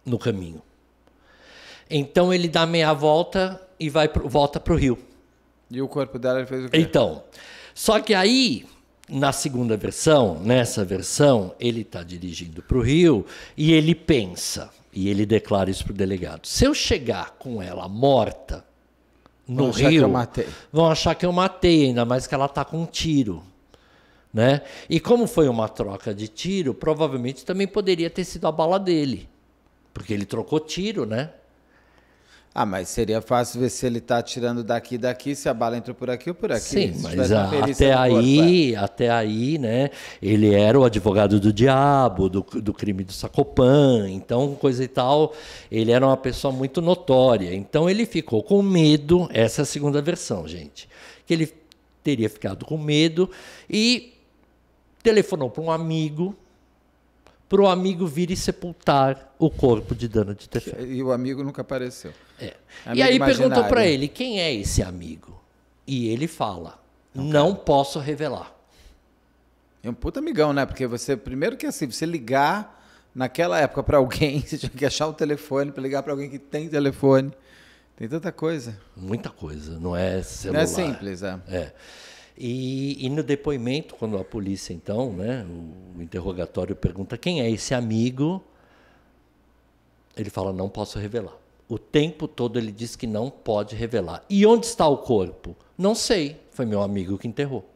no caminho. Então ele dá meia volta e vai pro, volta para o rio. E o corpo dela fez o quê? Então, só que aí na segunda versão, nessa versão, ele está dirigindo para o rio e ele pensa e ele declara isso para o delegado: se eu chegar com ela morta no vão rio, achar vão achar que eu matei, ainda mais que ela está com um tiro. Né? E como foi uma troca de tiro, provavelmente também poderia ter sido a bala dele. Porque ele trocou tiro, né? Ah, mas seria fácil ver se ele está atirando daqui daqui, se a bala entrou por aqui ou por aqui. Sim, se mas a, até aí, corpo, é. até aí, né? Ele era o advogado do diabo, do, do crime do Sacopan, então coisa e tal. Ele era uma pessoa muito notória. Então ele ficou com medo, essa é a segunda versão, gente. Que ele teria ficado com medo e telefonou para um amigo, para o amigo vir e sepultar o corpo de Dana de Tefé. E o amigo nunca apareceu. É. Amigo e aí imaginário. perguntou para ele, quem é esse amigo? E ele fala, não, não posso revelar. É um puta amigão, né? Porque você, primeiro que assim, você ligar naquela época para alguém, <laughs> você tinha que achar o telefone para ligar para alguém que tem telefone. Tem tanta coisa. Muita coisa, não é celular. Não é simples, é. é. E, e, no depoimento, quando a polícia, então, né, o, o interrogatório pergunta quem é esse amigo, ele fala: não posso revelar. O tempo todo ele diz que não pode revelar. E onde está o corpo? Não sei. Foi meu amigo que enterrou.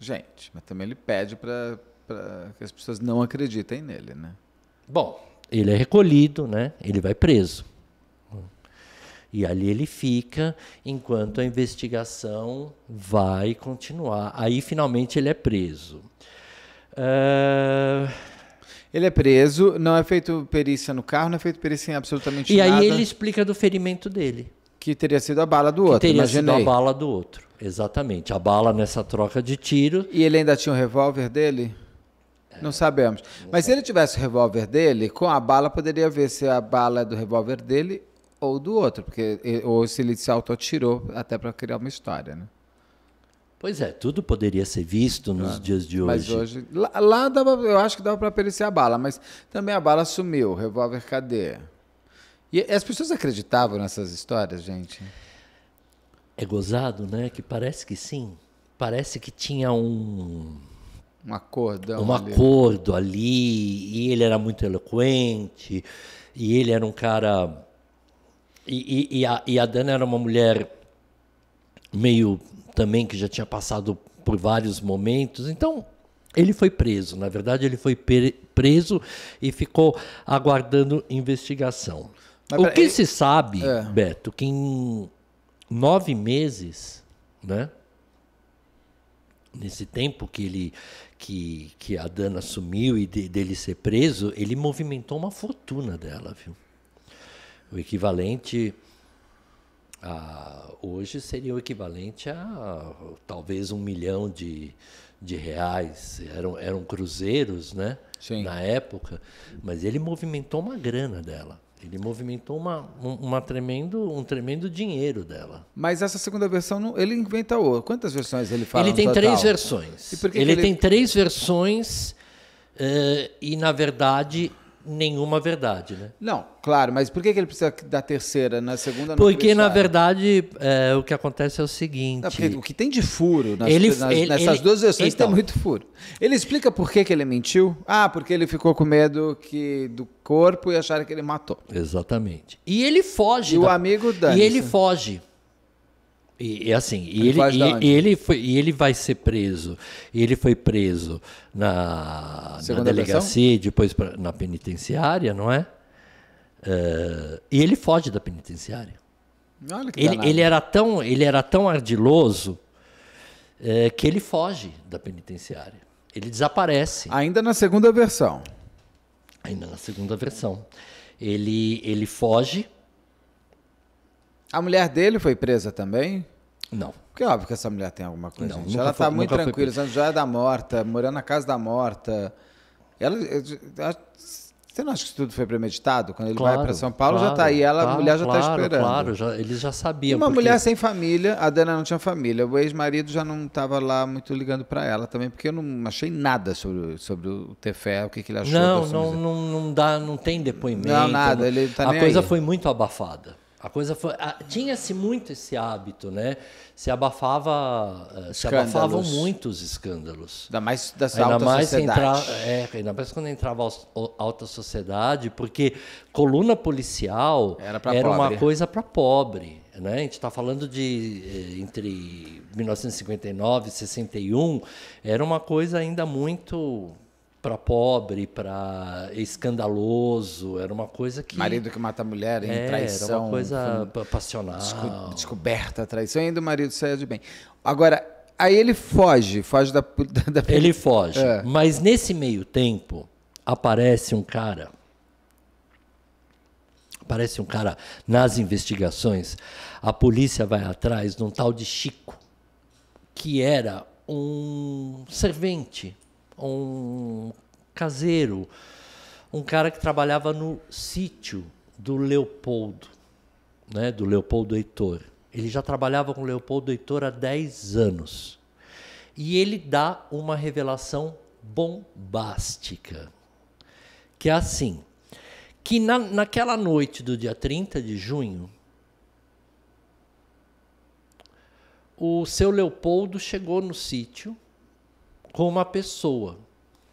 Gente, mas também ele pede para que as pessoas não acreditem nele, né? Bom, ele é recolhido, né? Ele vai preso. E ali ele fica enquanto a investigação vai continuar. Aí finalmente ele é preso. Uh... Ele é preso, não é feito perícia no carro, não é feito perícia em absolutamente e nada. E aí ele explica do ferimento dele. Que teria sido a bala do outro, que teria imaginei. sido a bala do outro, exatamente. A bala nessa troca de tiro. E ele ainda tinha o um revólver dele? É. Não sabemos. Mas se ele tivesse o revólver dele, com a bala poderia ver se a bala é do revólver dele ou do outro, porque ou se ele se auto-atirou até para criar uma história, né? Pois é, tudo poderia ser visto nos dias de hoje. Mas hoje lá, lá dava, eu acho que dava para aparecer a bala, mas também a bala sumiu, o revólver cadê? E as pessoas acreditavam nessas histórias, gente? É gozado, né? Que parece que sim. Parece que tinha um um acordão um ali. acordo ali e ele era muito eloquente e ele era um cara e, e, e, a, e a Dana era uma mulher meio também que já tinha passado por vários momentos. Então, ele foi preso. Na verdade, ele foi preso e ficou aguardando investigação. Mas, o que ele... se sabe, é. Beto, que em nove meses, né? Nesse tempo que ele que, que a Dana sumiu e de, dele ser preso, ele movimentou uma fortuna dela, viu? O equivalente a, hoje seria o equivalente a talvez um milhão de, de reais. Eram, eram cruzeiros, né? Sim. Na época. Mas ele movimentou uma grana dela. Ele movimentou uma, uma tremendo, um tremendo dinheiro dela. Mas essa segunda versão, ele inventa outra. Quantas versões ele fala? Ele tem três versões. Ele, ele, tem três versões uh, e, na verdade, nenhuma verdade, né? Não, claro, mas por que, que ele precisa da terceira, na segunda? Porque na verdade é, o que acontece é o seguinte: não, o que tem de furo nas, ele, nas, ele, nessas ele, duas versões então, tem muito furo. Ele explica por que, que ele mentiu? Ah, porque ele ficou com medo que do corpo e acharam que ele matou. Exatamente. E ele foge. E da, o amigo da. E ele foge. E, e assim, e ele, e, ele foi, e ele vai ser preso. E ele foi preso na, na delegacia, versão? depois pra, na penitenciária, não é? Uh, e ele foge da penitenciária. Ele, ele, era tão, ele era tão ardiloso é, que ele foge da penitenciária. Ele desaparece. Ainda na segunda versão. Ainda na segunda versão. Ele, ele foge a mulher dele foi presa também? Não. Porque é óbvio que essa mulher tem alguma coisa. Não, ela está muito tranquila, já é da morta, morando na casa da morta. Ela, você não acha que tudo foi premeditado? Quando ele claro, vai para São Paulo, tá claro, já está aí, ela, claro, a mulher já está esperando. Claro, já, eles já sabiam. E uma porque... mulher sem família, a Dana não tinha família, o ex-marido já não estava lá muito ligando para ela também, porque eu não achei nada sobre, sobre o Tefé, o que, que ele achou. Não, não, não, não, dá, não tem depoimento. Não, nada, ele tá A coisa aí. foi muito abafada. A coisa foi. Tinha-se muito esse hábito, né? Se abafava. Eh, se abafavam muitos escândalos. Ainda mais da alta mais sociedade. Entra, é, ainda mais quando entrava alta sociedade, porque coluna policial era, era uma coisa para pobre. Né? A gente está falando de eh, entre 1959 e 61, era uma coisa ainda muito para pobre, para escandaloso, era uma coisa que marido que mata a mulher em é, traição, era uma coisa apaixonada, Desco... descoberta a traição, ainda o marido saia de bem. Agora, aí ele foge, foge <laughs> da, da... ele foge, é. mas nesse meio tempo aparece um cara, aparece um cara nas investigações, a polícia vai atrás de um tal de Chico, que era um servente um caseiro, um cara que trabalhava no sítio do Leopoldo, né, do Leopoldo Heitor. Ele já trabalhava com Leopoldo Heitor há 10 anos. E ele dá uma revelação bombástica. Que é assim: que na, naquela noite do dia 30 de junho, o seu Leopoldo chegou no sítio com uma pessoa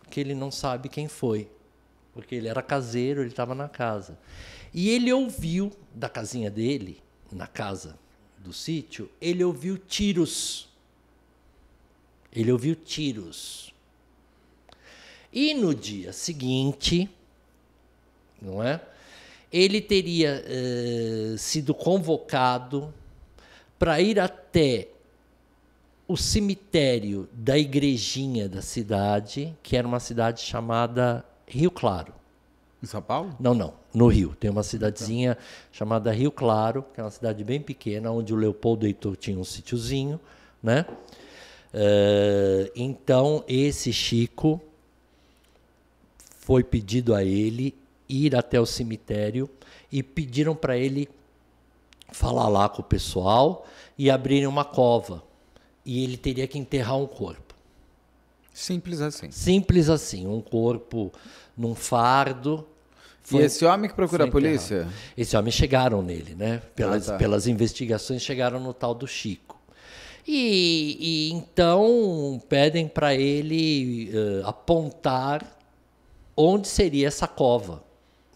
que ele não sabe quem foi, porque ele era caseiro, ele estava na casa. E ele ouviu da casinha dele, na casa do sítio, ele ouviu tiros. Ele ouviu tiros. E no dia seguinte, não é? Ele teria eh, sido convocado para ir até o cemitério da igrejinha da cidade, que era uma cidade chamada Rio Claro. Em São Paulo? Não, não, no Rio. Tem uma cidadezinha então. chamada Rio Claro, que é uma cidade bem pequena, onde o Leopoldo Heitor tinha um sítiozinho, né? Uh, então, esse Chico foi pedido a ele ir até o cemitério e pediram para ele falar lá com o pessoal e abrirem uma cova e ele teria que enterrar um corpo. Simples assim. Simples assim, um corpo num fardo. Foi, e esse homem que procura a polícia? Esse homem chegaram nele, né? Pelas, ah, tá. pelas investigações chegaram no tal do Chico. E, e então pedem para ele uh, apontar onde seria essa cova,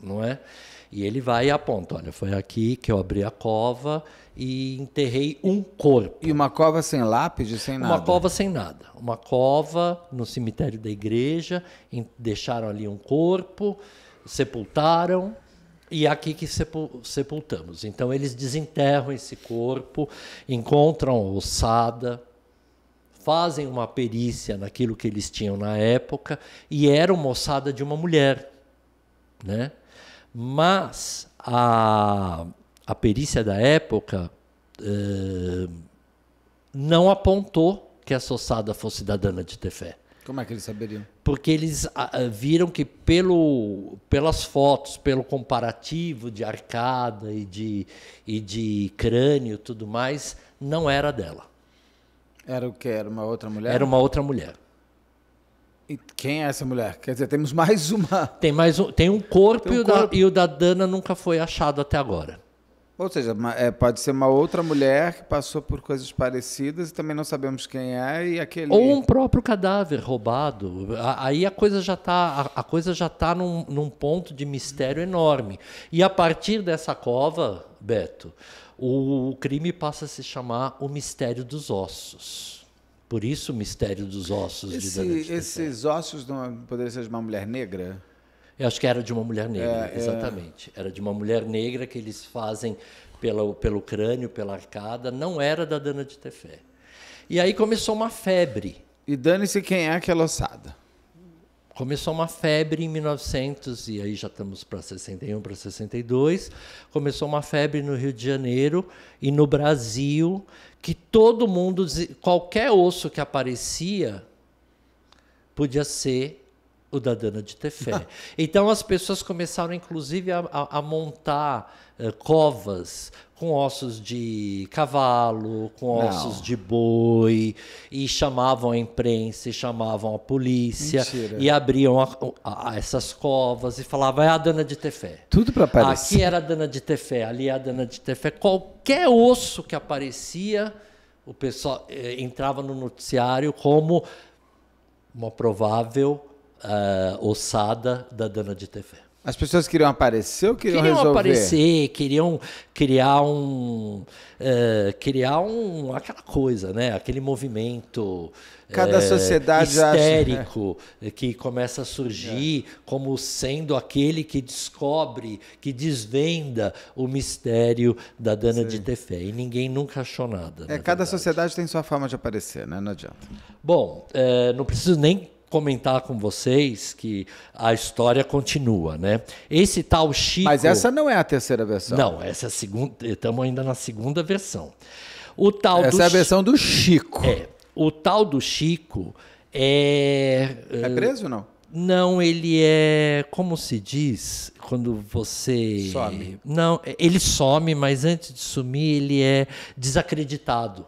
não é? E ele vai e aponta: olha, foi aqui que eu abri a cova e enterrei um corpo. E uma cova sem lápide, sem nada? Uma cova sem nada. Uma cova no cemitério da igreja, em, deixaram ali um corpo, sepultaram. E é aqui que sepultamos. Então eles desenterram esse corpo, encontram a ossada, fazem uma perícia naquilo que eles tinham na época, e era uma ossada de uma mulher, né? Mas a, a perícia da época é, não apontou que a Sossada fosse cidadana de Tefé. Como é que eles saberiam? Porque eles viram que pelo, pelas fotos, pelo comparativo de arcada e de, e de crânio tudo mais, não era dela. Era o que? Era uma outra mulher? Era uma outra mulher. E quem é essa mulher? Quer dizer, temos mais uma. Tem mais um, tem um corpo, tem um e, o Da, e o da Dana nunca foi achado até agora. Ou seja, é, pode ser uma outra mulher que passou por coisas parecidas e também não sabemos quem é e aquele. Ou um próprio cadáver roubado. Aí a coisa já está a coisa já tá num, num ponto de mistério enorme. E a partir dessa cova, Beto, o crime passa a se chamar o mistério dos ossos. Por isso o mistério dos ossos Esse, de Dante Esses ossos não é, poderiam ser de uma mulher negra? Eu acho que era de uma mulher negra, é, é. exatamente. É... Era de uma mulher negra que eles fazem pelo crânio, pela arcada. Não era da Dana de Tefé. E aí começou uma febre. E dane-se quem é aquela ossada. Começou uma febre em 1900, e aí já estamos para 61, para 62. Começou uma febre no Rio de Janeiro e no Brasil, que todo mundo, qualquer osso que aparecia, podia ser o da Dana de Tefé. <laughs> então as pessoas começaram, inclusive, a, a, a montar eh, covas com ossos de cavalo, com ossos Não. de boi, e chamavam a imprensa, e chamavam a polícia, Mentira. e abriam a, a, essas covas e falavam: é a Dana de Tefé. Tudo para aparecer. Aqui era a Dana de Tefé, ali é a Dana de Tefé. Qualquer osso que aparecia, o pessoal eh, entrava no noticiário como uma provável uh, ossada da Dana de Tefé. As pessoas queriam aparecer ou queriam, queriam resolver? aparecer, queriam criar um, é, criar um, aquela coisa, né? Aquele movimento. Cada é, sociedade histérico acha, né? que começa a surgir é. como sendo aquele que descobre, que desvenda o mistério da Dana Sim. de Tefé. E ninguém nunca achou nada. É, cada verdade. sociedade tem sua forma de aparecer, né? Não adianta. Bom, eh, não preciso nem comentar com vocês que a história continua, né? Esse tal Chico. Mas essa não é a terceira versão. Não, essa é a segunda. Estamos ainda na segunda versão. O tal essa é a versão do Chico. É. O tal do Chico é. É eh, preso ou não? Não, ele é. Como se diz quando você. Some. Não, ele some, mas antes de sumir, ele é desacreditado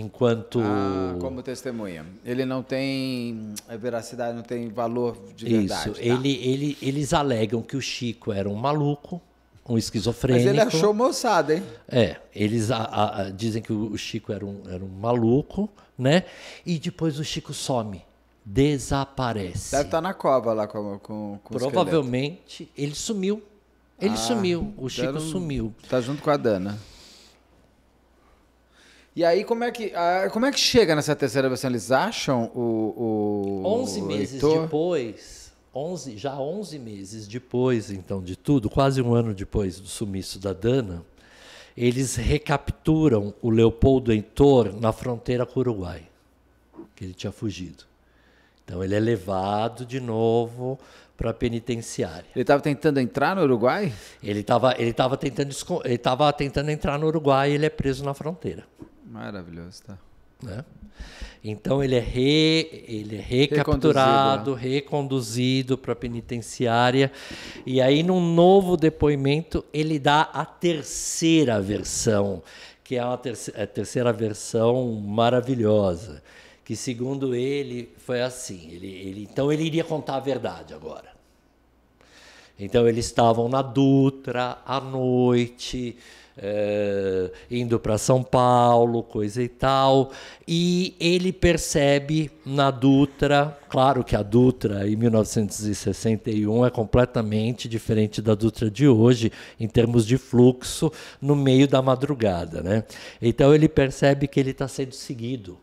enquanto ah, como testemunha. Ele não tem veracidade, não tem valor de Isso. verdade. Isso. Tá. Ele, ele, eles alegam que o Chico era um maluco, um esquizofrênico. Mas ele achou moçada, hein? É. Eles a, a, a, dizem que o Chico era um, era um maluco, né? E depois o Chico some. Desaparece. Deve estar tá na cova lá com, com, com Provavelmente ele sumiu. Ele ah, sumiu. O então Chico um, sumiu. está junto com a Dana. E aí, como é que, ah, como é que chega nessa terceira versão? Eles acham o. o 11 meses Heitor? depois. 11, já 11 meses depois, então, de tudo, quase um ano depois do sumiço da Dana, eles recapturam o Leopoldo Heitor na fronteira com o Uruguai, que ele tinha fugido. Então, ele é levado de novo para a penitenciária. Ele estava tentando entrar no Uruguai? Ele estava ele tava tentando, ele tentando entrar no Uruguai e ele é preso na fronteira. Maravilhoso, tá. Né? Então ele é, re, ele é recapturado, reconduzido, é. para a penitenciária. E aí, num novo depoimento, ele dá a terceira versão, que é uma terceira, é a terceira versão maravilhosa. Que, segundo ele, foi assim: ele, ele, então ele iria contar a verdade agora. Então eles estavam na Dutra à noite é, indo para São Paulo, coisa e tal. E ele percebe na Dutra, claro que a Dutra em 1961 é completamente diferente da Dutra de hoje em termos de fluxo no meio da madrugada, né? Então ele percebe que ele está sendo seguido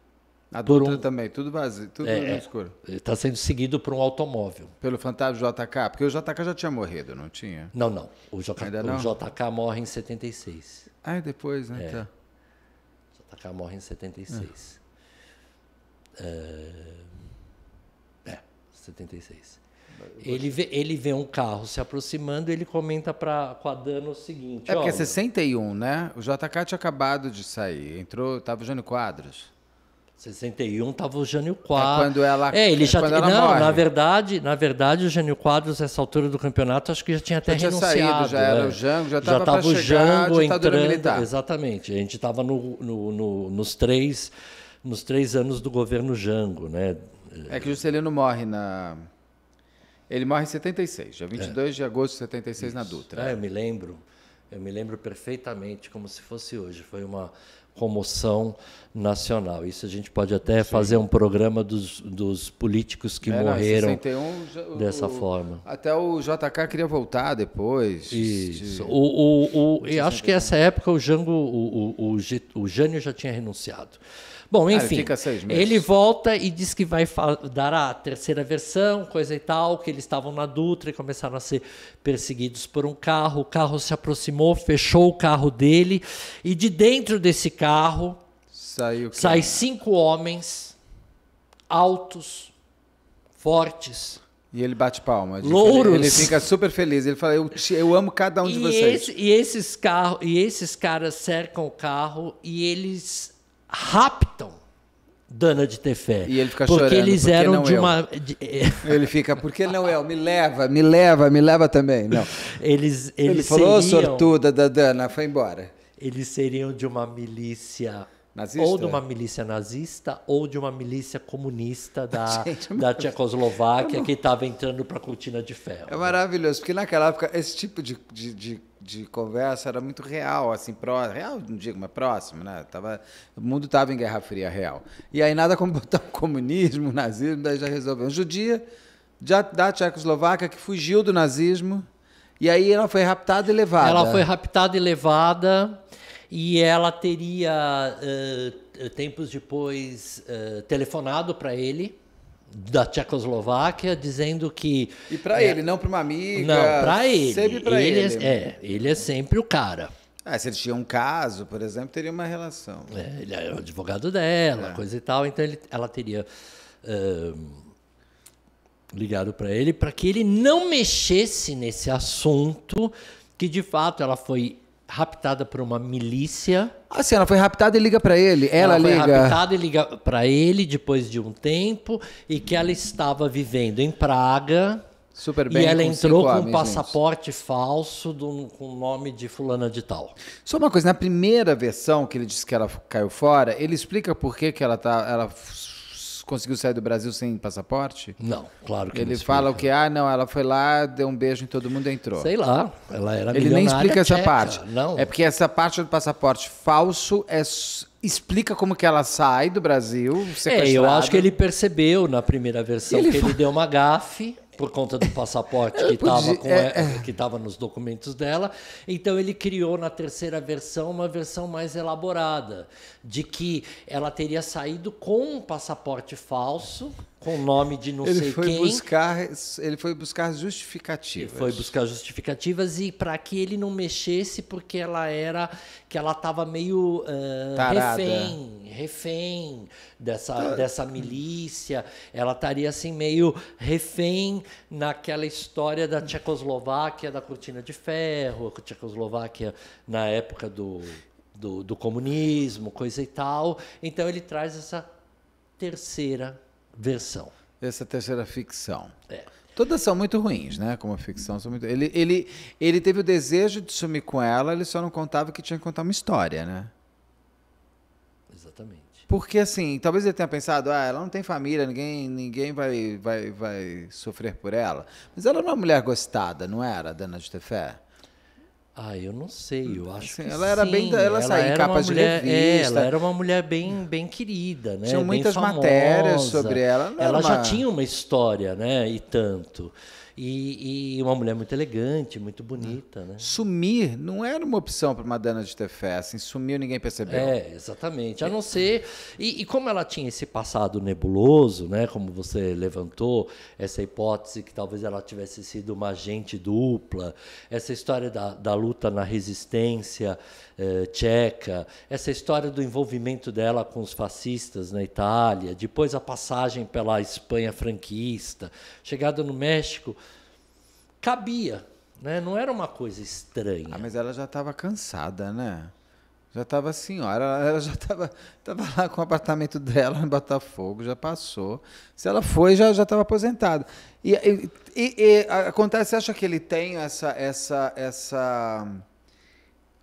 a Dutra um... também, tudo vazio, tudo é, é. escuro. Está sendo seguido por um automóvel. Pelo fantasma JK? Porque o JK já tinha morrido, não tinha? Não, não. O JK, não? O JK morre em 76. Ah, é depois, né? É. Tá. O JK morre em 76. É, é 76. É, ele vê, ele vê um carro se aproximando e ele comenta pra, com a Dana o seguinte. É porque é 61, né? O JK tinha acabado de sair. Entrou, estava usando Quadros. 61 estava o Jânio é Quadros. É quando ela É, ele é já não, morre. na verdade, na verdade o Jânio Quadros nessa altura do campeonato acho que já tinha até já renunciado, tinha saído, já né? era é. o Jango, já estava já tava o Jango entrando, militar. exatamente. A gente estava no, no, no, nos três nos três anos do governo Jango, né? É que o Juscelino morre na ele morre em 76, dia 22 é. de agosto de 76 Isso. na Dutra. É, eu me lembro. Eu me lembro perfeitamente como se fosse hoje. Foi uma comoção nacional. Isso a gente pode até Sim. fazer um programa dos, dos políticos que é, morreram 61, dessa o, forma. Até o JK queria voltar depois. Isso. De... O, o, o acho que essa época o Jango, o, o, o, o Jânio já tinha renunciado. Bom, enfim. Ah, ele, ele volta e diz que vai dar a terceira versão, coisa e tal, que eles estavam na Dutra e começaram a ser perseguidos por um carro. O carro se aproximou, fechou o carro dele e de dentro desse carro Saiu sai cinco homens altos, fortes. E ele bate palmas. Louros. Ele fica super feliz. Ele fala: Eu, te, eu amo cada um e de vocês. Esse, e, esses carro, e esses caras cercam o carro e eles raptam Dana de Tefé. E ele fica porque chorando. Eles porque eles eram de eu. uma. É. <laughs> Ele fica, porque não eu? Me leva, me leva, me leva também. Não. Eles, eles ele falou, seriam... sortuda da Dana, foi embora. Eles seriam de uma milícia. Nazista? Ou de uma milícia nazista ou de uma milícia comunista da, <laughs> Gente, da Tchecoslováquia não... que estava entrando para a cortina de ferro. É maravilhoso, porque naquela época esse tipo de, de, de de conversa era muito real, assim, pró real não digo, mas próximo, né? Tava, o mundo estava em Guerra Fria real. E aí nada como <laughs> botar o comunismo, o nazismo, daí já resolveu. Um judia já, da Tchecoslováquia que fugiu do nazismo, e aí ela foi raptada e levada. Ela foi raptada e levada, e ela teria, uh, tempos depois, uh, telefonado para ele, da Tchecoslováquia dizendo que e para é, ele não para uma amiga não para ele sempre para ele, é ele, é ele é sempre o cara ah, se ele tinha um caso por exemplo teria uma relação é, ele é o advogado dela é. coisa e tal então ele, ela teria ligado para ele para que ele não mexesse nesse assunto que de fato ela foi raptada por uma milícia. Assim, ela foi raptada e liga para ele. Ela, ela foi liga. raptada e liga para ele depois de um tempo e que ela estava vivendo em Praga. Super bem. E ela entrou com um passaporte juntos. falso do, com o nome de fulana de tal. Só uma coisa, na primeira versão que ele disse que ela caiu fora, ele explica por que, que ela tá, ela conseguiu sair do Brasil sem passaporte? Não, claro que ele não. Ele fala o que? Ah, não, ela foi lá, deu um beijo em todo mundo e entrou. Sei lá, ela era Ele nem explica essa parte. Não. É porque essa parte do passaporte falso é explica como que ela sai do Brasil. É, eu acho que ele percebeu na primeira versão ele que ele deu uma gafe por conta do passaporte <laughs> que estava é, é. nos documentos dela. Então ele criou na terceira versão uma versão mais elaborada de que ela teria saído com um passaporte falso com o nome de não ele sei foi quem. Buscar, ele foi buscar justificativas. Ele foi buscar justificativas e para que ele não mexesse, porque ela era. que ela estava meio uh, refém, refém dessa, ah. dessa milícia. Ela estaria assim, meio refém naquela história da Tchecoslováquia, da cortina de ferro, Tchecoslováquia na época do. Do, do comunismo, coisa e tal. Então ele traz essa terceira versão. Essa terceira ficção. É. Todas são muito ruins, né? Como a ficção. São muito... ele, ele, ele teve o desejo de sumir com ela, ele só não contava que tinha que contar uma história, né? Exatamente. Porque assim, talvez ele tenha pensado, ah, ela não tem família, ninguém, ninguém vai, vai, vai sofrer por ela. Mas ela não é uma mulher gostada, não era, Dana de Tefé? Ah, eu não sei, eu hum, acho assim, que ela era bem, ela, ela saía era capas de mulher, é, revista. É, ela era uma mulher bem, bem querida, né? Tinham muitas matérias sobre ela. ela uma... já tinha uma história, né? E tanto. E, e uma mulher muito elegante, muito bonita, né? Sumir não era uma opção para uma dana de fé, assim, sumiu ninguém percebeu. É, exatamente. A não ser. E, e, como ela tinha esse passado nebuloso, né? Como você levantou, essa hipótese que talvez ela tivesse sido uma agente dupla, essa história da, da luta na resistência. Eh, tcheca, essa história do envolvimento dela com os fascistas na Itália, depois a passagem pela Espanha franquista, chegada no México, cabia, né? não era uma coisa estranha. Ah, mas ela já estava cansada, né? Já estava senhora, assim, ela já estava tava lá com o apartamento dela em Botafogo, já passou. Se ela foi, já estava aposentada. E, e, e, e acontece, você acha que ele tem essa, essa, essa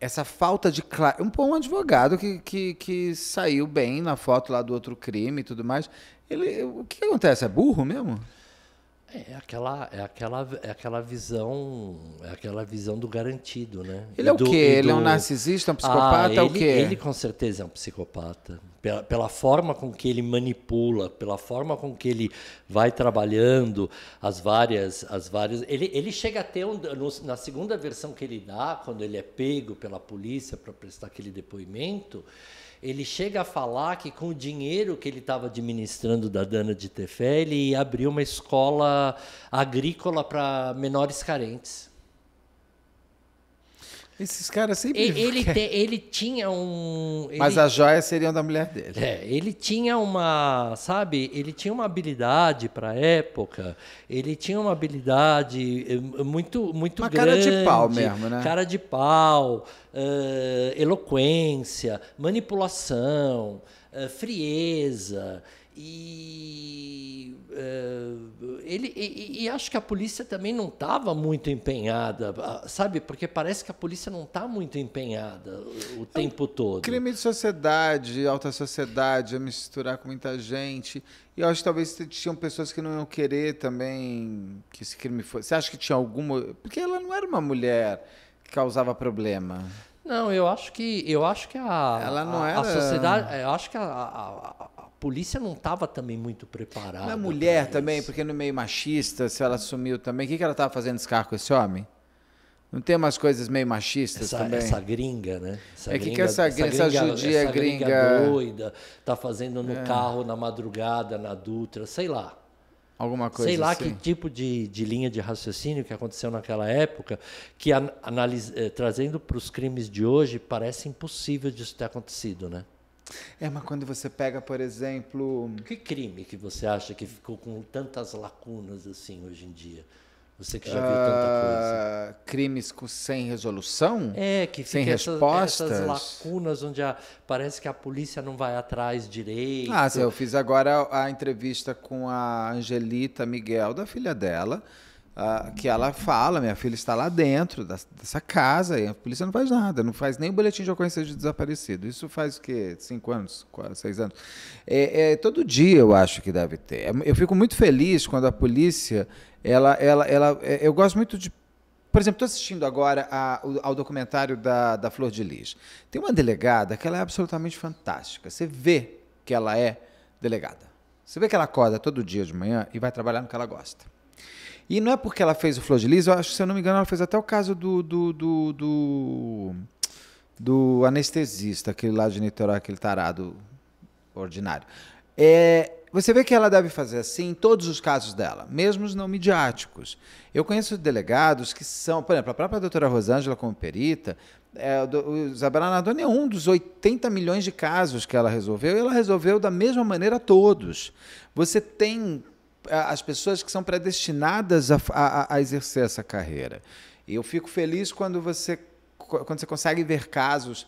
essa falta de claro. Um, um advogado que, que, que saiu bem na foto lá do outro crime e tudo mais. Ele, o que acontece? É burro mesmo? É aquela, é aquela, é aquela visão, é aquela visão do garantido, né? Ele é o quê? Do... Ele é um narcisista, um ah, psicopata, ah, ele, é o quê? Ele com certeza é um psicopata. Pela, pela forma com que ele manipula, pela forma com que ele vai trabalhando as várias, as várias. Ele, ele chega até um, no, na segunda versão que ele dá, quando ele é pego pela polícia para prestar aquele depoimento ele chega a falar que com o dinheiro que ele estava administrando da Dana de Tefé, ele abriu uma escola agrícola para menores carentes. Esses caras sempre. <laughs> Ele, ele, te, ele tinha um. Ele, Mas as joias seriam da mulher dele. É, ele tinha uma. Sabe, ele tinha uma habilidade para época, ele tinha uma habilidade eh, muito, muito uma grande. Cara de pau mesmo, né? Cara de pau, uh, eloquência, manipulação, uh, frieza. E, uh, ele, e, e, acho que a polícia também não estava muito empenhada, sabe? Porque parece que a polícia não está muito empenhada o, tempo é um todo. Crime de sociedade, alta sociedade, a misturar com muita gente. E eu acho que talvez tinham pessoas que não iam querer também que esse crime fosse. Você acha que tinha alguma. Porque ela não era uma mulher que causava problema. Não, eu acho que eu acho que a, a, a sociedade, eu acho que a, a, polícia não estava também muito preparada. Mas mulher também, porque no meio machista, se ela sumiu também, o que, que ela estava fazendo escar com esse homem? Não tem umas coisas meio machistas essa, também? Essa gringa, né? Essa é que gringa, que essa, gringa, essa, gringa, essa judia essa gringa, gringa doida, tá fazendo no é. carro na madrugada, na Dutra, sei lá. Alguma coisa Sei lá assim. que tipo de, de linha de raciocínio que aconteceu naquela época, que analis, eh, trazendo para os crimes de hoje, parece impossível disso ter acontecido, né? É, mas quando você pega, por exemplo. Que crime que você acha que ficou com tantas lacunas assim hoje em dia? Você que já viu tanta ah, coisa. Uh, crimes com, sem resolução? É, que sem essas, respostas. essas lacunas onde a, parece que a polícia não vai atrás direito. Ah, eu fiz agora a entrevista com a Angelita Miguel, da filha dela ah, que ela fala, minha filha está lá dentro da, dessa casa, e a polícia não faz nada, não faz nem o boletim de ocorrência de desaparecido. Isso faz o quê? Cinco anos, quatro seis anos. É, é, todo dia eu acho que deve ter. É, eu fico muito feliz quando a polícia, ela, ela, ela, é, eu gosto muito de por exemplo, estou assistindo agora a, ao documentário da, da Flor de Lis. Tem uma delegada que ela é absolutamente fantástica. Você vê que ela é delegada. Você vê que ela acorda todo dia de manhã e vai trabalhar no que ela gosta. E não é porque ela fez o Flor de Lis, eu acho, se eu não me engano, ela fez até o caso do, do, do, do, do anestesista, aquele lá de Niterói, aquele tarado ordinário. É, você vê que ela deve fazer assim em todos os casos dela, mesmo os não midiáticos. Eu conheço delegados que são, por exemplo, a própria doutora Rosângela como perita, é, o Isabela Nadoni é um dos 80 milhões de casos que ela resolveu, e ela resolveu da mesma maneira todos. Você tem as pessoas que são predestinadas a, a, a exercer essa carreira. E eu fico feliz quando você, quando você consegue ver casos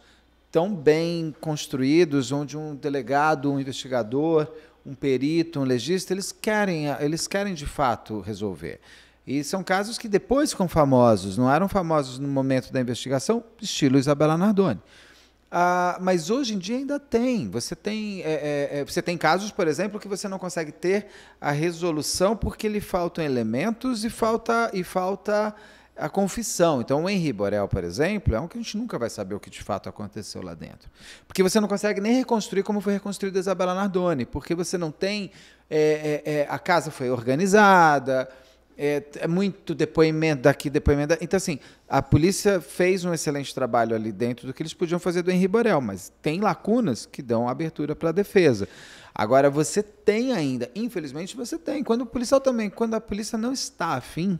tão bem construídos, onde um delegado, um investigador, um perito, um legista, eles querem, eles querem de fato resolver. E são casos que depois ficam famosos, não eram famosos no momento da investigação, estilo Isabela Nardoni. Ah, mas hoje em dia ainda tem. Você tem, é, é, é, você tem casos, por exemplo, que você não consegue ter a resolução porque lhe faltam elementos e falta, e falta a confissão. Então, o Henri Borel, por exemplo, é um que a gente nunca vai saber o que de fato aconteceu lá dentro. Porque você não consegue nem reconstruir como foi reconstruída Isabela Nardoni, porque você não tem. É, é, é a casa foi organizada é, é, muito depoimento daqui, depoimento daqui. Então, assim, a polícia fez um excelente trabalho ali dentro do que eles podiam fazer do Henri Borel, mas tem lacunas que dão abertura para a defesa. Agora, você tem ainda, infelizmente, você tem. Quando o policial também, quando a polícia não está afim,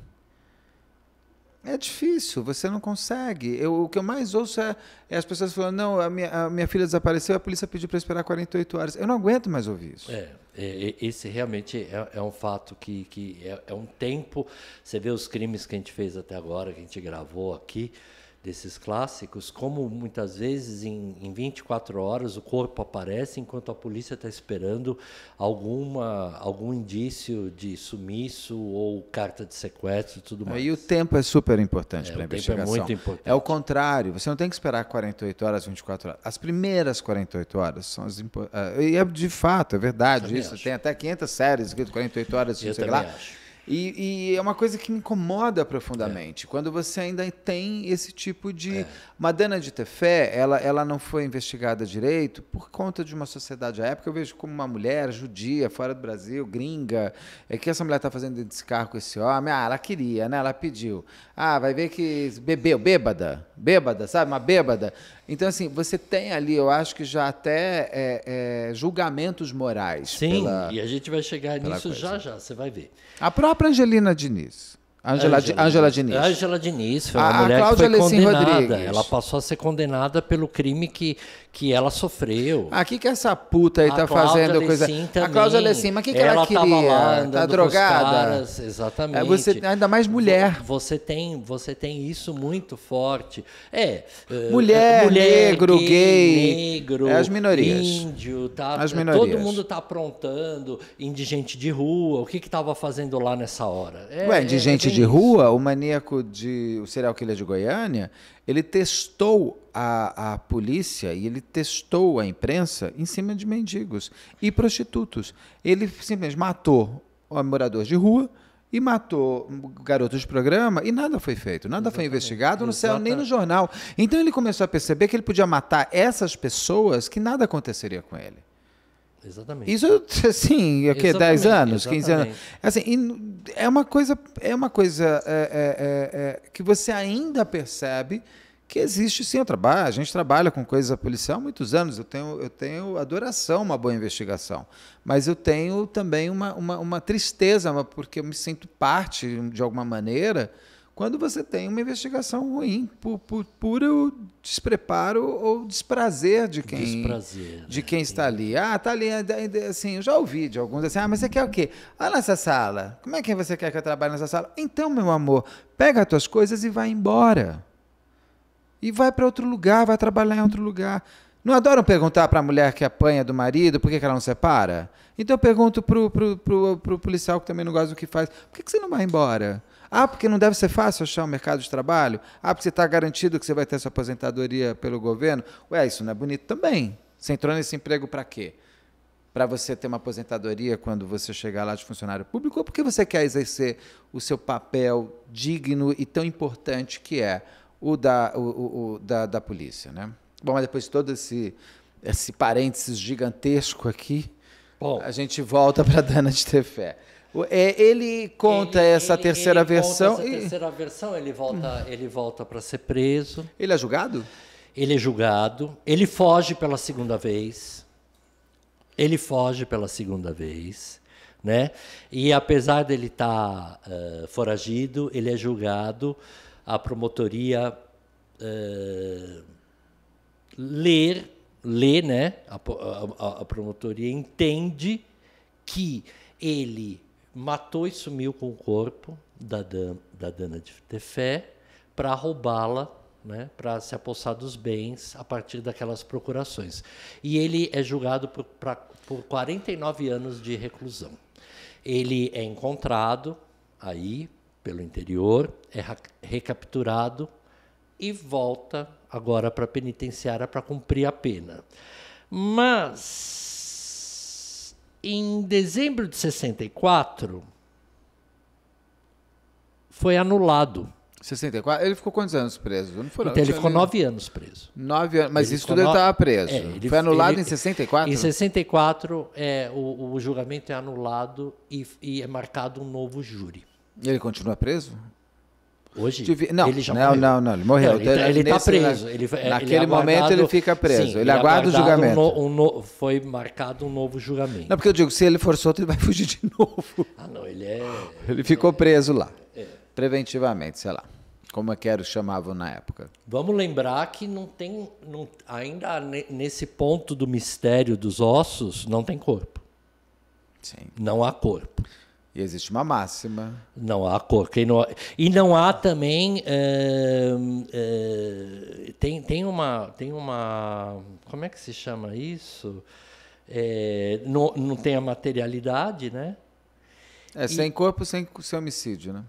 é difícil, você não consegue. Eu, o que eu mais ouço é, é as pessoas falando: não, a minha, a minha filha desapareceu, a polícia pediu para esperar 48 horas. Eu não aguento mais ouvir isso. É, é, é esse realmente é, é, um fato que, que é, é, um tempo. Você vê os crimes que a gente fez até agora, que a gente gravou aqui, desses clássicos, como muitas vezes em, em 24 horas o corpo aparece enquanto a polícia está esperando alguma, algum indício de sumiço ou carta de sequestro e tudo é, mais. E o tempo é super importante é, para a é investigação. É muito importante. É o contrário, você não tem que esperar 48 horas, 24 horas. As primeiras 48 horas são as importantes. Ah, e é de fato, é verdade também isso. Acho. Tem até 500 séries escritas 48 horas, Eu sei lá. Acho. E, e, é uma coisa que me incomoda profundamente. É. Quando você ainda tem esse tipo de. É. Madana de Tefé, ela, ela não foi investigada direito por conta de uma sociedade à época. Eu vejo como uma mulher judia, fora do Brasil, gringa. É que essa mulher está fazendo dentro desse carro com esse homem. Ah, ela queria, né? Ela pediu. Ah, vai ver que bebeu, bêbada. Bêbada, sabe? Uma bêbada. Então, assim, você tem ali, eu acho que já até é, é julgamentos morais. Sim, pela, e a gente vai chegar nisso coisa. já já, você vai ver. A próxima própria Angelina Diniz. Angela, Angela, Angela Diniz. Angela Diniz foi uma a, mulher a que foi Alessin condenada. Rodrigues. Ela passou a ser condenada pelo crime que, que ela sofreu. Ah, que que essa puta aí a tá Cláudia fazendo Lecim coisa? Também. A Cláudia Lecim, mas o que, que ela, ela queria? Lá, tá drogada? Caras, exatamente. É, você, ainda mais mulher. Você tem, você tem isso muito forte. É. Eh, mulher, eh, mulher negro, gay, gay negro, é as minorias. índio, tá? As minorias. Todo mundo tá aprontando, indigente de rua. O que que tava fazendo lá nessa hora? É, Ué, indigente é, é de isso. rua, o maníaco de o serial killer de Goiânia, ele testou a, a polícia e ele testou a imprensa em cima de mendigos e prostitutos. Ele simplesmente matou moradores de rua e matou garotos de programa e nada foi feito, nada Exatamente. foi investigado, no céu nem no jornal. Então ele começou a perceber que ele podia matar essas pessoas que nada aconteceria com ele. Exatamente. Isso, <laughs> assim, é o quê? 10 anos, 15 anos. Assim, é uma coisa, é uma coisa é, é, é, é, que você ainda percebe que existe sim o trabalho. A gente trabalha com coisa policial há muitos anos. Eu tenho, eu tenho adoração uma boa investigação. Mas eu tenho também uma, uma, uma tristeza, porque eu me sinto parte, de alguma maneira, quando você tem uma investigação ruim, por, por puro despreparo ou desprazer de quem desprazer, né, de quem está ali. Ah, está ali, assim, eu já ouvi de alguns assim, ah, mas você quer o quê? Ah, nessa sala. Como é que você quer que eu trabalhe nessa sala? Então, meu amor, pega as tuas coisas e vai embora. E vai para outro lugar, vai trabalhar em outro lugar. Não adoram perguntar para a mulher que apanha do marido por que, que ela não separa? Então eu pergunto para o policial que também não gosta do que faz, por que, que você não vai embora? Ah, porque não deve ser fácil achar um mercado de trabalho? Ah, porque você está garantido que você vai ter sua aposentadoria pelo governo? Ué, isso não é bonito também. Você entrou nesse emprego para quê? Para você ter uma aposentadoria quando você chegar lá de funcionário público ou porque você quer exercer o seu papel digno e tão importante que é o da, o, o, o da, da polícia, né? Bom, mas depois de todo esse, esse parênteses gigantesco aqui, Bom. a gente volta para a Dana de Tefé. É, ele conta ele, essa ele, terceira ele versão. Conta essa e... terceira versão, ele volta, ele volta para ser preso. Ele é julgado? Ele é julgado. Ele foge pela segunda vez. Ele foge pela segunda vez, né? E apesar dele estar tá, uh, foragido, ele é julgado. A promotoria uh, lê, né? A, a, a promotoria entende que ele matou e sumiu com o corpo da, Dan, da Dana de Tefé para roubá-la, né, para se apossar dos bens a partir daquelas procurações. E ele é julgado por, pra, por 49 anos de reclusão. Ele é encontrado aí pelo interior, é recapturado e volta agora para a penitenciária para cumprir a pena. Mas em dezembro de 64, foi anulado. 64? Ele ficou quantos anos preso? Não foram, então, ele ficou nove anos preso. Nove anos, mas ele isso tudo no... ele estava preso. É, ele, foi anulado ele... em 64? Em 64, é, o, o julgamento é anulado e, e é marcado um novo júri. E ele continua preso? Hoje? Não, ele já não, não, não, ele morreu. Ele, tá então, ele, tá preso. ele, naquele ele é momento ele fica preso. Sim, ele, é aguarda o julgamento. Um no, um no, foi marcado um novo julgamento. Não, porque eu digo, se ele for solto, ele vai <laughs> fugir de novo. Ah, não, ele é. Ele ficou é, preso lá. É. Preventivamente, sei lá. Como é que era, chamavam na época. Vamos lembrar que não tem. Não, ainda nesse ponto do mistério dos ossos, não tem corpo. Sim. Não há corpo. E existe uma máxima. Não há cor. Quem não... E não há também. É, é, tem, tem, uma, tem uma. Como é que se chama isso? É, não, não tem a materialidade, né? É, e, sem corpo, sem, sem homicídio, né?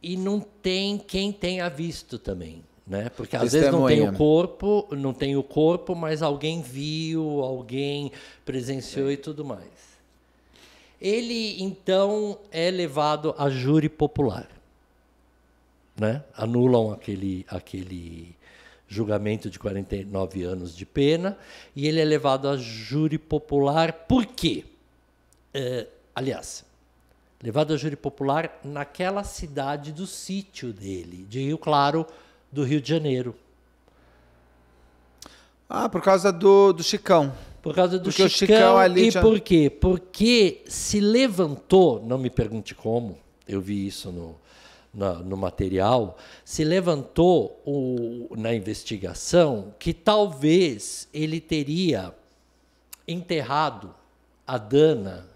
E não tem quem tenha visto também. Né? Porque às Testemunha. vezes não tem o corpo, não tem o corpo, mas alguém viu, alguém presenciou e tudo mais. Ele então é levado a júri popular. Né? Anulam aquele, aquele julgamento de 49 anos de pena e ele é levado a júri popular. Por quê? É, aliás, levado a júri popular naquela cidade do sítio dele, de Rio Claro, do Rio de Janeiro. Ah, por causa do, do Chicão. Por causa do Chicão, Chicão ali e já... por quê? Porque se levantou, não me pergunte como, eu vi isso no, na, no material, se levantou o, na investigação que talvez ele teria enterrado a Dana,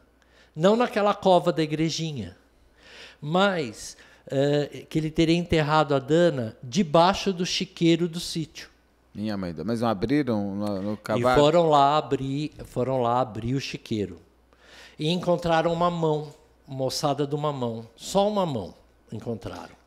não naquela cova da igrejinha, mas eh, que ele teria enterrado a Dana debaixo do chiqueiro do sítio. Em Almeida. Mas não abriram no, no cavalo? E foram lá abrir, foram lá abrir o chiqueiro. E encontraram uma mão, moçada de uma mão. Só uma mão encontraram.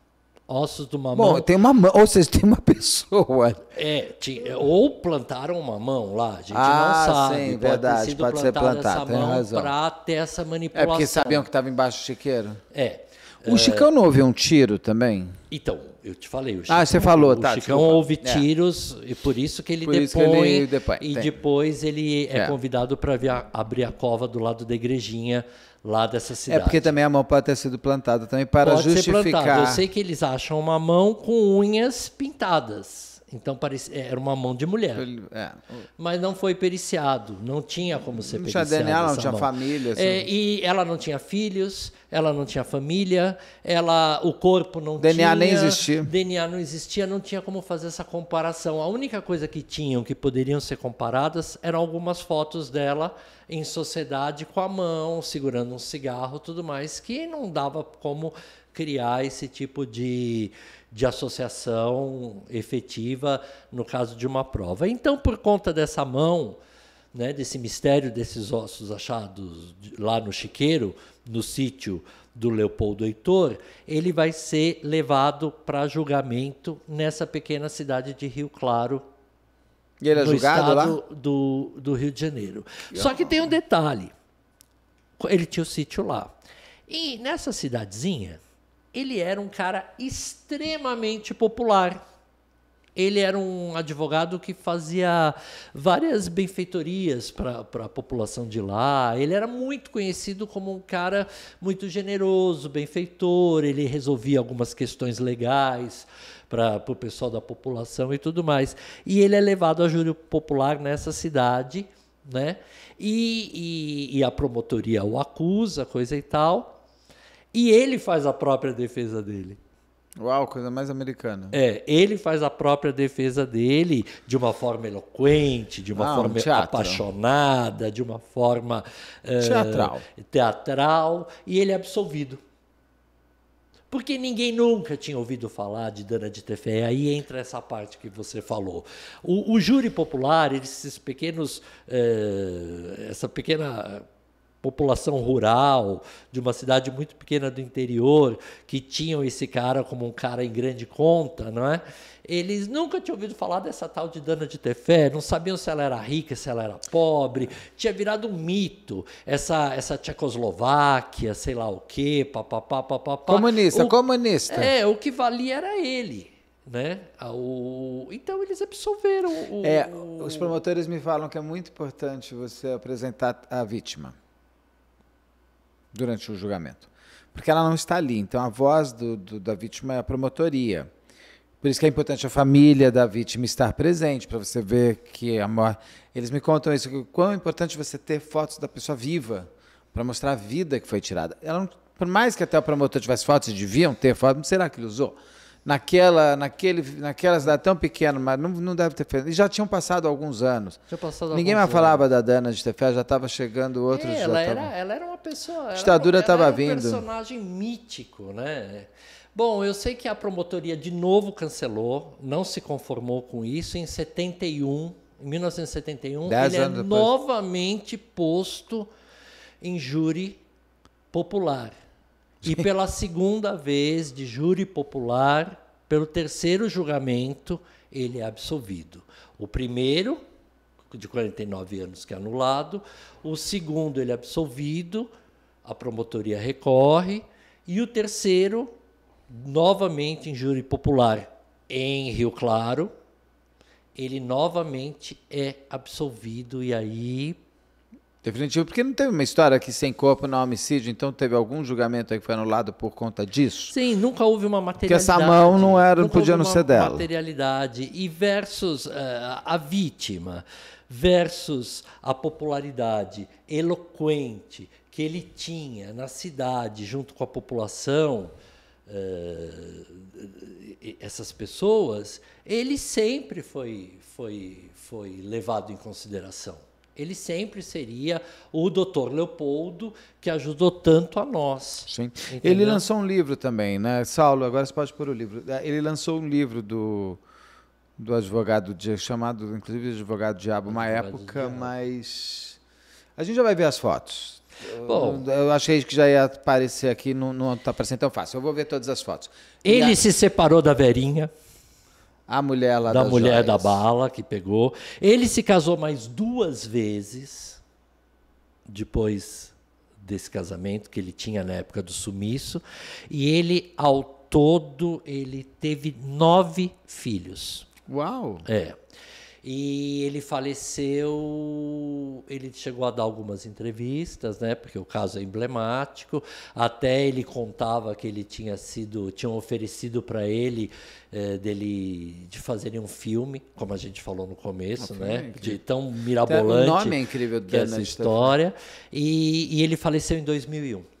Ossos de uma mão. Bom, tem uma mão, ou seja, tem uma <laughs> pessoa. É, tinha, ou plantaram uma mão lá, a gente ah, não sabe. Sim, pode verdade, ter sido pode ser plantada essa mão para ter essa manipulação. É porque sabiam que estava embaixo do chiqueiro? É. O é. Chicão não houve um tiro também? Então, eu te falei. O Chicão, ah, você falou, tá. O Chicão desculpa. houve é. tiros, é. e por isso que ele por depõe. Ele depõe e tem. depois ele é, é. convidado para abrir a cova do lado da igrejinha, lá dessa cidade. É porque também a mão pode ter sido plantada também para pode justificar. Ser Eu sei que eles acham uma mão com unhas pintadas. Então é, era uma mão de mulher. É. Mas não foi periciado, não tinha como ser não periciado. Não tinha DNA, não tinha mão. família. Assim. É, e ela não tinha filhos, ela não tinha família, ela, o corpo não DNA tinha. DNA nem existia. DNA não existia, não tinha como fazer essa comparação. A única coisa que tinham que poderiam ser comparadas eram algumas fotos dela em sociedade com a mão, segurando um cigarro tudo mais, que não dava como criar esse tipo de, de associação efetiva no caso de uma prova. Então, por conta dessa mão né, desse mistério desses ossos achados lá no chiqueiro, no sítio do Leopoldo Heitor, ele vai ser levado para julgamento nessa pequena cidade de Rio Claro, e ele é julgado lá? Do, do Rio de Janeiro. Só que tem um detalhe. Ele tinha o sítio lá. E nessa cidadezinha, ele era um cara extremamente popular. Ele era um advogado que fazia várias benfeitorias para a população de lá. Ele era muito conhecido como um cara muito generoso, benfeitor. Ele resolvia algumas questões legais para o pessoal da população e tudo mais. E ele é levado a júri popular nessa cidade, né? E, e, e a promotoria o acusa, coisa e tal. E ele faz a própria defesa dele. Uau, coisa mais americana. É, ele faz a própria defesa dele de uma forma eloquente, de uma ah, forma um apaixonada, de uma forma eh, teatral. Uh, teatral, e ele é absolvido. Porque ninguém nunca tinha ouvido falar de Dana de Tefé. Aí entra essa parte que você falou. O, o júri popular, esses pequenos, uh, essa pequena população rural, de uma cidade muito pequena do interior, que tinham esse cara como um cara em grande conta, não é? Eles nunca tinham ouvido falar dessa tal de Dana de Tefé, não sabiam se ela era rica, se ela era pobre, tinha virado um mito, essa, essa Tchecoslováquia, sei lá o quê, papapá, papapá. Comunista, o, comunista. É, o que valia era ele. Né? Ah, o, então eles absolveram o, é, o... Os promotores me falam que é muito importante você apresentar a vítima durante o julgamento. Porque ela não está ali. Então a voz do, do, da vítima é a promotoria. Por isso que é importante a família da vítima estar presente, para você ver que a morte. Eles me contam isso, o quão é importante você ter fotos da pessoa viva, para mostrar a vida que foi tirada. Ela não, por mais que até o promotor tivesse fotos, deviam ter fotos, será que ele usou? naquela, naquele, naquela cidade tão pequena, mas não, não deve ter feito. E já tinham passado alguns anos. Passado Ninguém alguns mais falava da Dana de Tefé, já estava chegando outros. É, ela, era, tavam... ela era uma pessoa. A ditadura estava vindo. um personagem mítico, né? Bom, eu sei que a promotoria de novo cancelou, não se conformou com isso. Em 71, em 1971, Dez ele é depois. novamente posto em júri popular. E pela segunda vez, de júri popular, pelo terceiro julgamento, ele é absolvido. O primeiro, de 49 anos, que é anulado. O segundo, ele é absolvido. A promotoria recorre. E o terceiro, novamente em júri popular, em Rio Claro, ele novamente é absolvido e aí Definitivo, porque não teve uma história que sem corpo não há homicídio, então teve algum julgamento aí que foi anulado por conta disso? Sim, nunca houve uma materialidade. Porque essa mão não era, não podia não ser dela. Materialidade e versus uh, a vítima, versus a popularidade eloquente que ele tinha na cidade junto com a população. Uh, essas pessoas, ele sempre foi, foi, foi levado em consideração. Ele sempre seria o doutor Leopoldo que ajudou tanto a nós. Sim. Entendeu? Ele lançou um livro também, né? Saulo, agora você pode pôr o livro. É, ele lançou um livro do, do advogado, chamado, inclusive, advogado diabo, uma advogado época, mas. A gente já vai ver as fotos. Bom, eu, eu achei que já ia aparecer aqui, não está aparecendo tão fácil. Eu vou ver todas as fotos. Ele a... se separou da Verinha. A mulher lá da das mulher joias. da bala que pegou. Ele se casou mais duas vezes depois desse casamento que ele tinha na época do sumiço e ele ao todo ele teve nove filhos. Uau! É. E ele faleceu. Ele chegou a dar algumas entrevistas, né? Porque o caso é emblemático. Até ele contava que ele tinha sido, tinham oferecido para ele é, dele de fazerem um filme, como a gente falou no começo, ah, né? de tão mirabolante. O nome é incrível dessa história. E, e ele faleceu em 2001.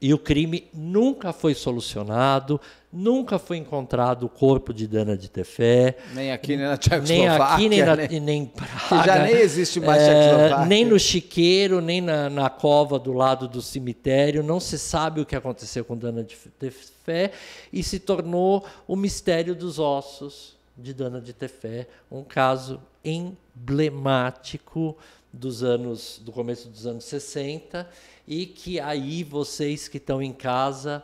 E o crime nunca foi solucionado, nunca foi encontrado o corpo de Dana de Tefé. Nem aqui, nem na Tchecoslováquia. Nem aqui, nem, na, né? nem, em <laughs> Praga. Que já nem existe mais é, Tchecoslováquia. Nem no chiqueiro, nem na, na cova do lado do cemitério. Não se sabe o que aconteceu com Dana de Tefé e se tornou o mistério dos ossos de Dana de Tefé, um caso emblemático dos anos do começo dos anos 60 e que aí vocês que estão em casa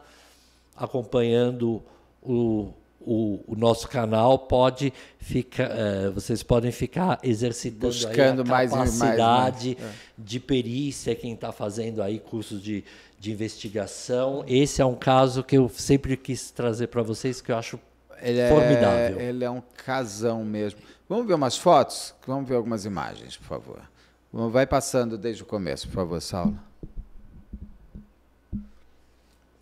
acompanhando o, o, o nosso canal pode ficar eh, vocês podem ficar exercitando buscando a capacidade mais, mais, né? É. de perícia quem está fazendo aí cursos de, de investigação esse é um caso que eu sempre quis trazer para vocês que eu acho ele é, formidável é, ele é um casão mesmo vamos ver umas fotos vamos ver algumas imagens por favor Vai passando desde o começo, por favor, Saulo.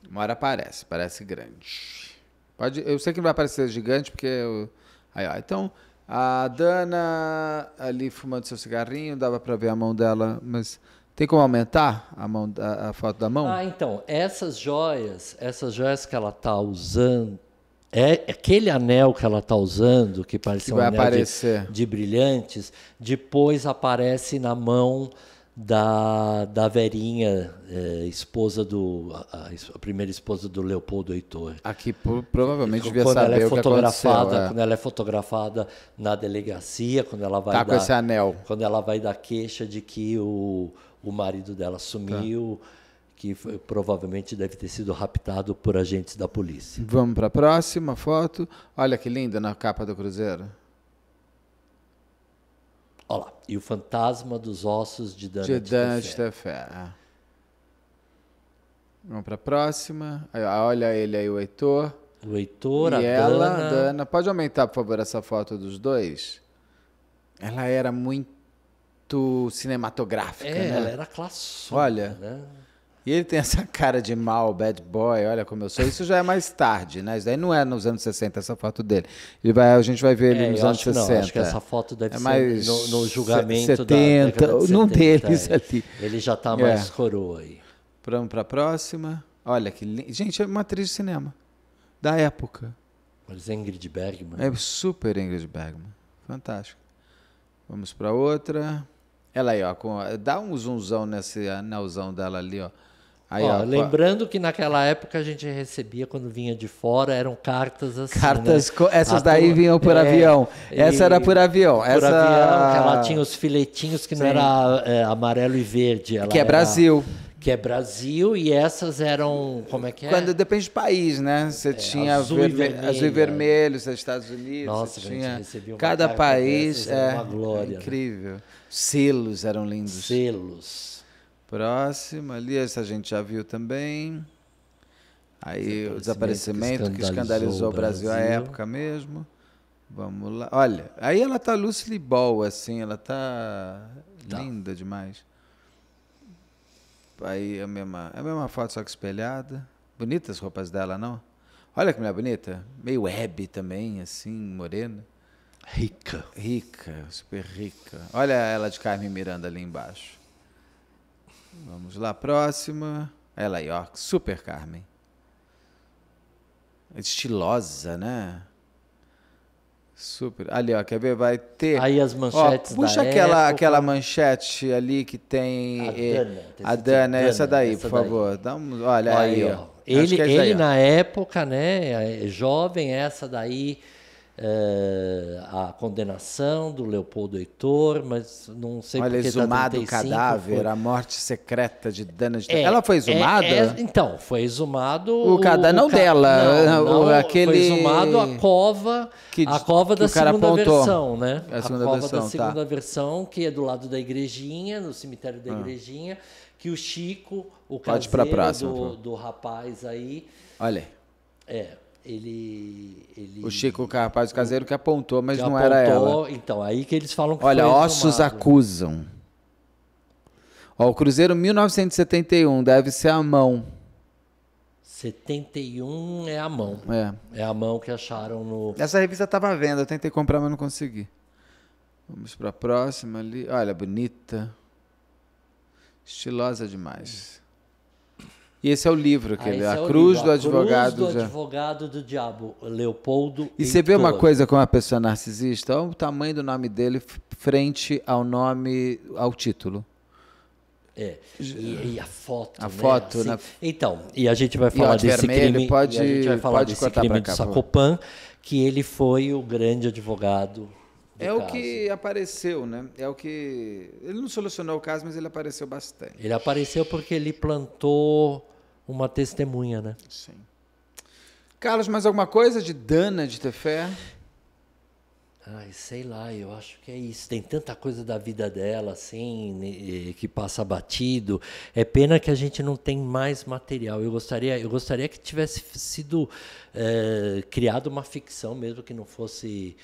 Uma hora aparece, parece grande. Pode, eu sei que não vai aparecer gigante, porque. Eu, aí, ó, então, a Dana ali fumando seu cigarrinho, dava para ver a mão dela, mas tem como aumentar a, mão, a, a foto da mão? Ah, então, essas joias, essas joias que ela tá usando, é aquele anel que ela está usando, que parece que um anel de, de, brilhantes, depois aparece na mão da, da Verinha, é, esposa do. A, a, primeira esposa do Leopoldo Heitor. Aqui provavelmente devia quando saber ela é fotografada, é. Quando ela é fotografada na delegacia, quando ela vai. Tá dar, com esse anel. Quando ela vai dar queixa de que o, o marido dela sumiu. Tá que foi, provavelmente deve ter sido raptado por agentes da polícia. Vamos para a próxima foto. Olha que linda na capa do Cruzeiro. Olha lá. E o fantasma dos ossos de Dante de Dante da Fé. Vamos para a próxima. olha ele aí, o Heitor. O Heitor, e a ela, Dana. Dana. Pode aumentar, por favor, essa foto dos dois? Ela era muito cinematográfica, é, né? Ela era classona. Olha. Né? E ele tem <laughs> essa cara de mal, bad boy, olha como eu sou. Isso já é mais tarde, né? Isso daí não é nos anos 60 essa foto dele. Ele vai, a gente vai ver ele é, nos anos acho, 60. Não, acho que essa foto deve é ser no, no, julgamento 70, da de tem deles é. ali. Ele já está mais é. coroa aí. Vamos para a próxima. Olha que lindo. Gente, é uma atriz de cinema da época. Mas é Ingrid Bergman. É super Ingrid Bergman. Fantástico. Vamos para outra. Ela aí, ó, com, dá um zoomzão nesse anelzão dela ali, ó. Aí, ó, ó, lembrando que naquela época a gente recebia quando vinha de fora, eram cartas assim. Cartas, né? essas a daí tua, vinham por é, avião. Essa era por avião. Por essa... avião, ela tinha os filetinhos que Sim. não era é, amarelo e verde. que é era, Brasil. Que é Brasil, e essas eram. Como é que é? Quando depende do país, né? Você é, tinha azul, e azul e vermelho, Os Estados Unidos. Nossa, você tinha... recebia uma Cada país dessas, é, uma é glória. Né? incrível. Né? Selos eram lindos. Selos. Próxima ali, essa a gente já viu também. Aí o desaparecimento que escandalizou, que escandalizou o Brasil, à época mesmo. Vamos lá. Olha, aí ela tá Lucille Ball, assim, ela tá, tá. linda demais. Aí é a mesma, é a mesma foto, só que espelhada. Bonitas as roupas dela, não? Olha que mulher bonita. Meio web também, assim, morena. Rica. Rica, super rica. Olha ela de Carmen Miranda ali embaixo. Vamos lá, próxima. Ela aí, ó. Super Carmen. Estilosa, né? Super. Ali, ó, quer ver? Vai ter. Aí as manchetes. Ó, puxa aquela, época. aquela manchete ali que tem. A eh, Dana. A Dana, essa daí, essa por daí. favor. Dá um, olha, aí, ó. Ele, é ele ó. na época, né? É jovem, é essa daí é, a condenação do Leopoldo Heitor, mas não sei Olha, porque tá exumado tá o cadáver, foi... a morte secreta de Dana de... É, Ela foi é, exumada? É, então, foi exumado... O, cadáver, não o ca... dela, não, <laughs> não, o, aquele... Foi exumado a cova, que, a cova da segunda apontou. versão, né? A, segunda a cova versão, da tá. segunda tá. versão, que é do lado da igrejinha, no cemitério da ah. igrejinha, que o Chico, o Pode caseiro pra praça, do, do rapaz aí... Olha... É, ele, ele, O Chico Carpaz é Caseiro que apontou, mas que não apontou, era ela. Então, aí que eles falam que Olha, ossos acusam. Ó, o Cruzeiro 1971 deve ser a mão. 71 é a mão. É. É a mão que acharam no. Essa revista estava vendo, eu tentei comprar, mas não consegui. Vamos para a próxima ali. Olha, bonita. Estilosa demais. E esse é o livro, que ah, ele, é a, Cruz livro, do, a advogado Cruz do Advogado do Diabo, Leopoldo. E você vê uma coisa com a pessoa narcisista? Olha o tamanho do nome dele frente ao nome, ao título. É. E, e a foto. A né? foto, assim, na... Então, e a gente vai falar desse vermelho, crime. Pode, a gente vai falar pode desse crime cá, de Sacopan, que ele foi o grande advogado é o que apareceu, né? É o que ele não solucionou o caso, mas ele apareceu bastante. Ele apareceu porque ele plantou uma testemunha, né? Sim. Carlos, mais alguma coisa de Dana de Tefé? Ai, sei lá, eu acho que é isso. Tem tanta coisa da vida dela, assim, né, que passa batido. É pena que a gente não tem mais material. Eu gostaria, eu gostaria que tivesse sido é, criado uma ficção mesmo, que não fosse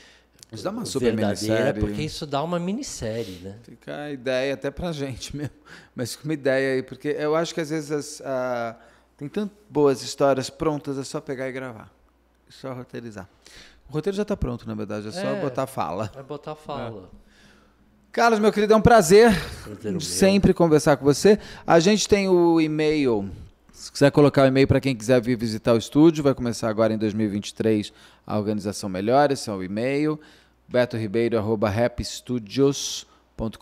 isso dá uma super minissérie. Porque isso dá uma minissérie, né? Fica a ideia até pra gente <laughs> mesmo. Mas fica uma ideia aí, porque eu acho que às vezes as, tem tantas boas histórias prontas, é só pegar e gravar. É só roteirizar. O roteiro já tá pronto, na verdade, é, é só botar fala. É botar fala. É. Carlos, meu querido, é um prazer sempre meu. conversar com você. A gente tem o e-mail se quiser colocar o um e-mail para quem quiser vir visitar o estúdio, vai começar agora em 2023 a organização melhor, esse é o e-mail, betoribeiro.rapstudios.com.br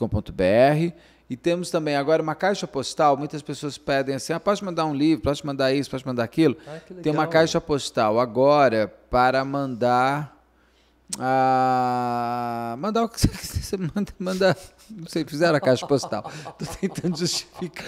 e temos também agora uma caixa postal. Muitas pessoas pedem assim: ah, posso mandar um livro, pode mandar isso, pode mandar aquilo. Ah, Tem uma caixa postal agora para mandar. Ah, mandar o que você <laughs> quiser. Manda, manda não sei, fizeram a caixa postal. <laughs> Tô tentando justificar.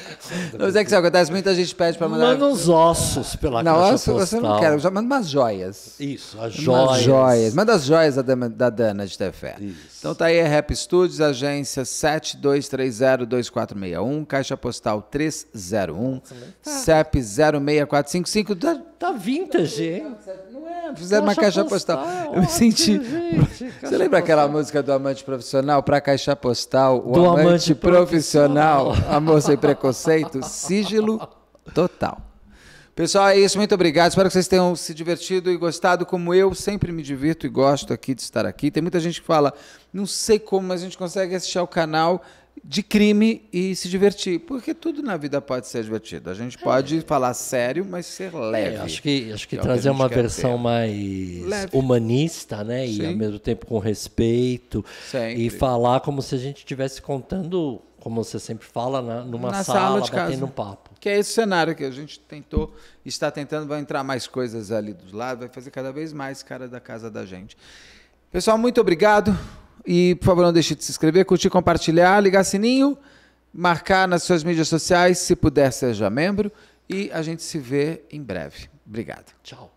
Não sei o que isso acontece, muita gente pede para mandar. Manda uns ossos pela não, caixa postal. Não, ossos você não quer. manda umas joias. Isso, as joias. Umas joias. Manda as joias da, da Dana de Tefé. Isso. Então tá aí a Rap Studios, agência 72302461, caixa postal 301, CEP 06455. Tá, tá vintage, hein? Não é? Fizeram caixa uma caixa postal. postal. Eu me senti. Gente, <laughs> Você lembra postal. aquela música do Amante Profissional? a caixa postal o do amante, amante profissional, profissional, Amor Sem Preconceito, sigilo total. Pessoal, é isso. Muito obrigado. Espero que vocês tenham se divertido e gostado, como eu sempre me divirto e gosto aqui de estar aqui. Tem muita gente que fala, não sei como, mas a gente consegue assistir ao canal de crime e se divertir. Porque tudo na vida pode ser divertido. A gente pode é. falar sério, mas ser é, leve. É, acho que, acho que, é que trazer que uma versão ter. mais leve. humanista, né? Sim. E ao mesmo tempo com respeito. Sempre. E falar como se a gente estivesse contando, como você sempre fala, na, numa na sala, sala de batendo casa. um papo. Que é esse cenário que a gente tentou, está tentando, vai entrar mais coisas ali dos lados, vai fazer cada vez mais cara da casa da gente. Pessoal, muito obrigado. E, por favor, não deixe de se inscrever, curtir, compartilhar, ligar sininho, marcar nas suas mídias sociais, se puder, seja membro. E a gente se vê em breve. Obrigado. Tchau.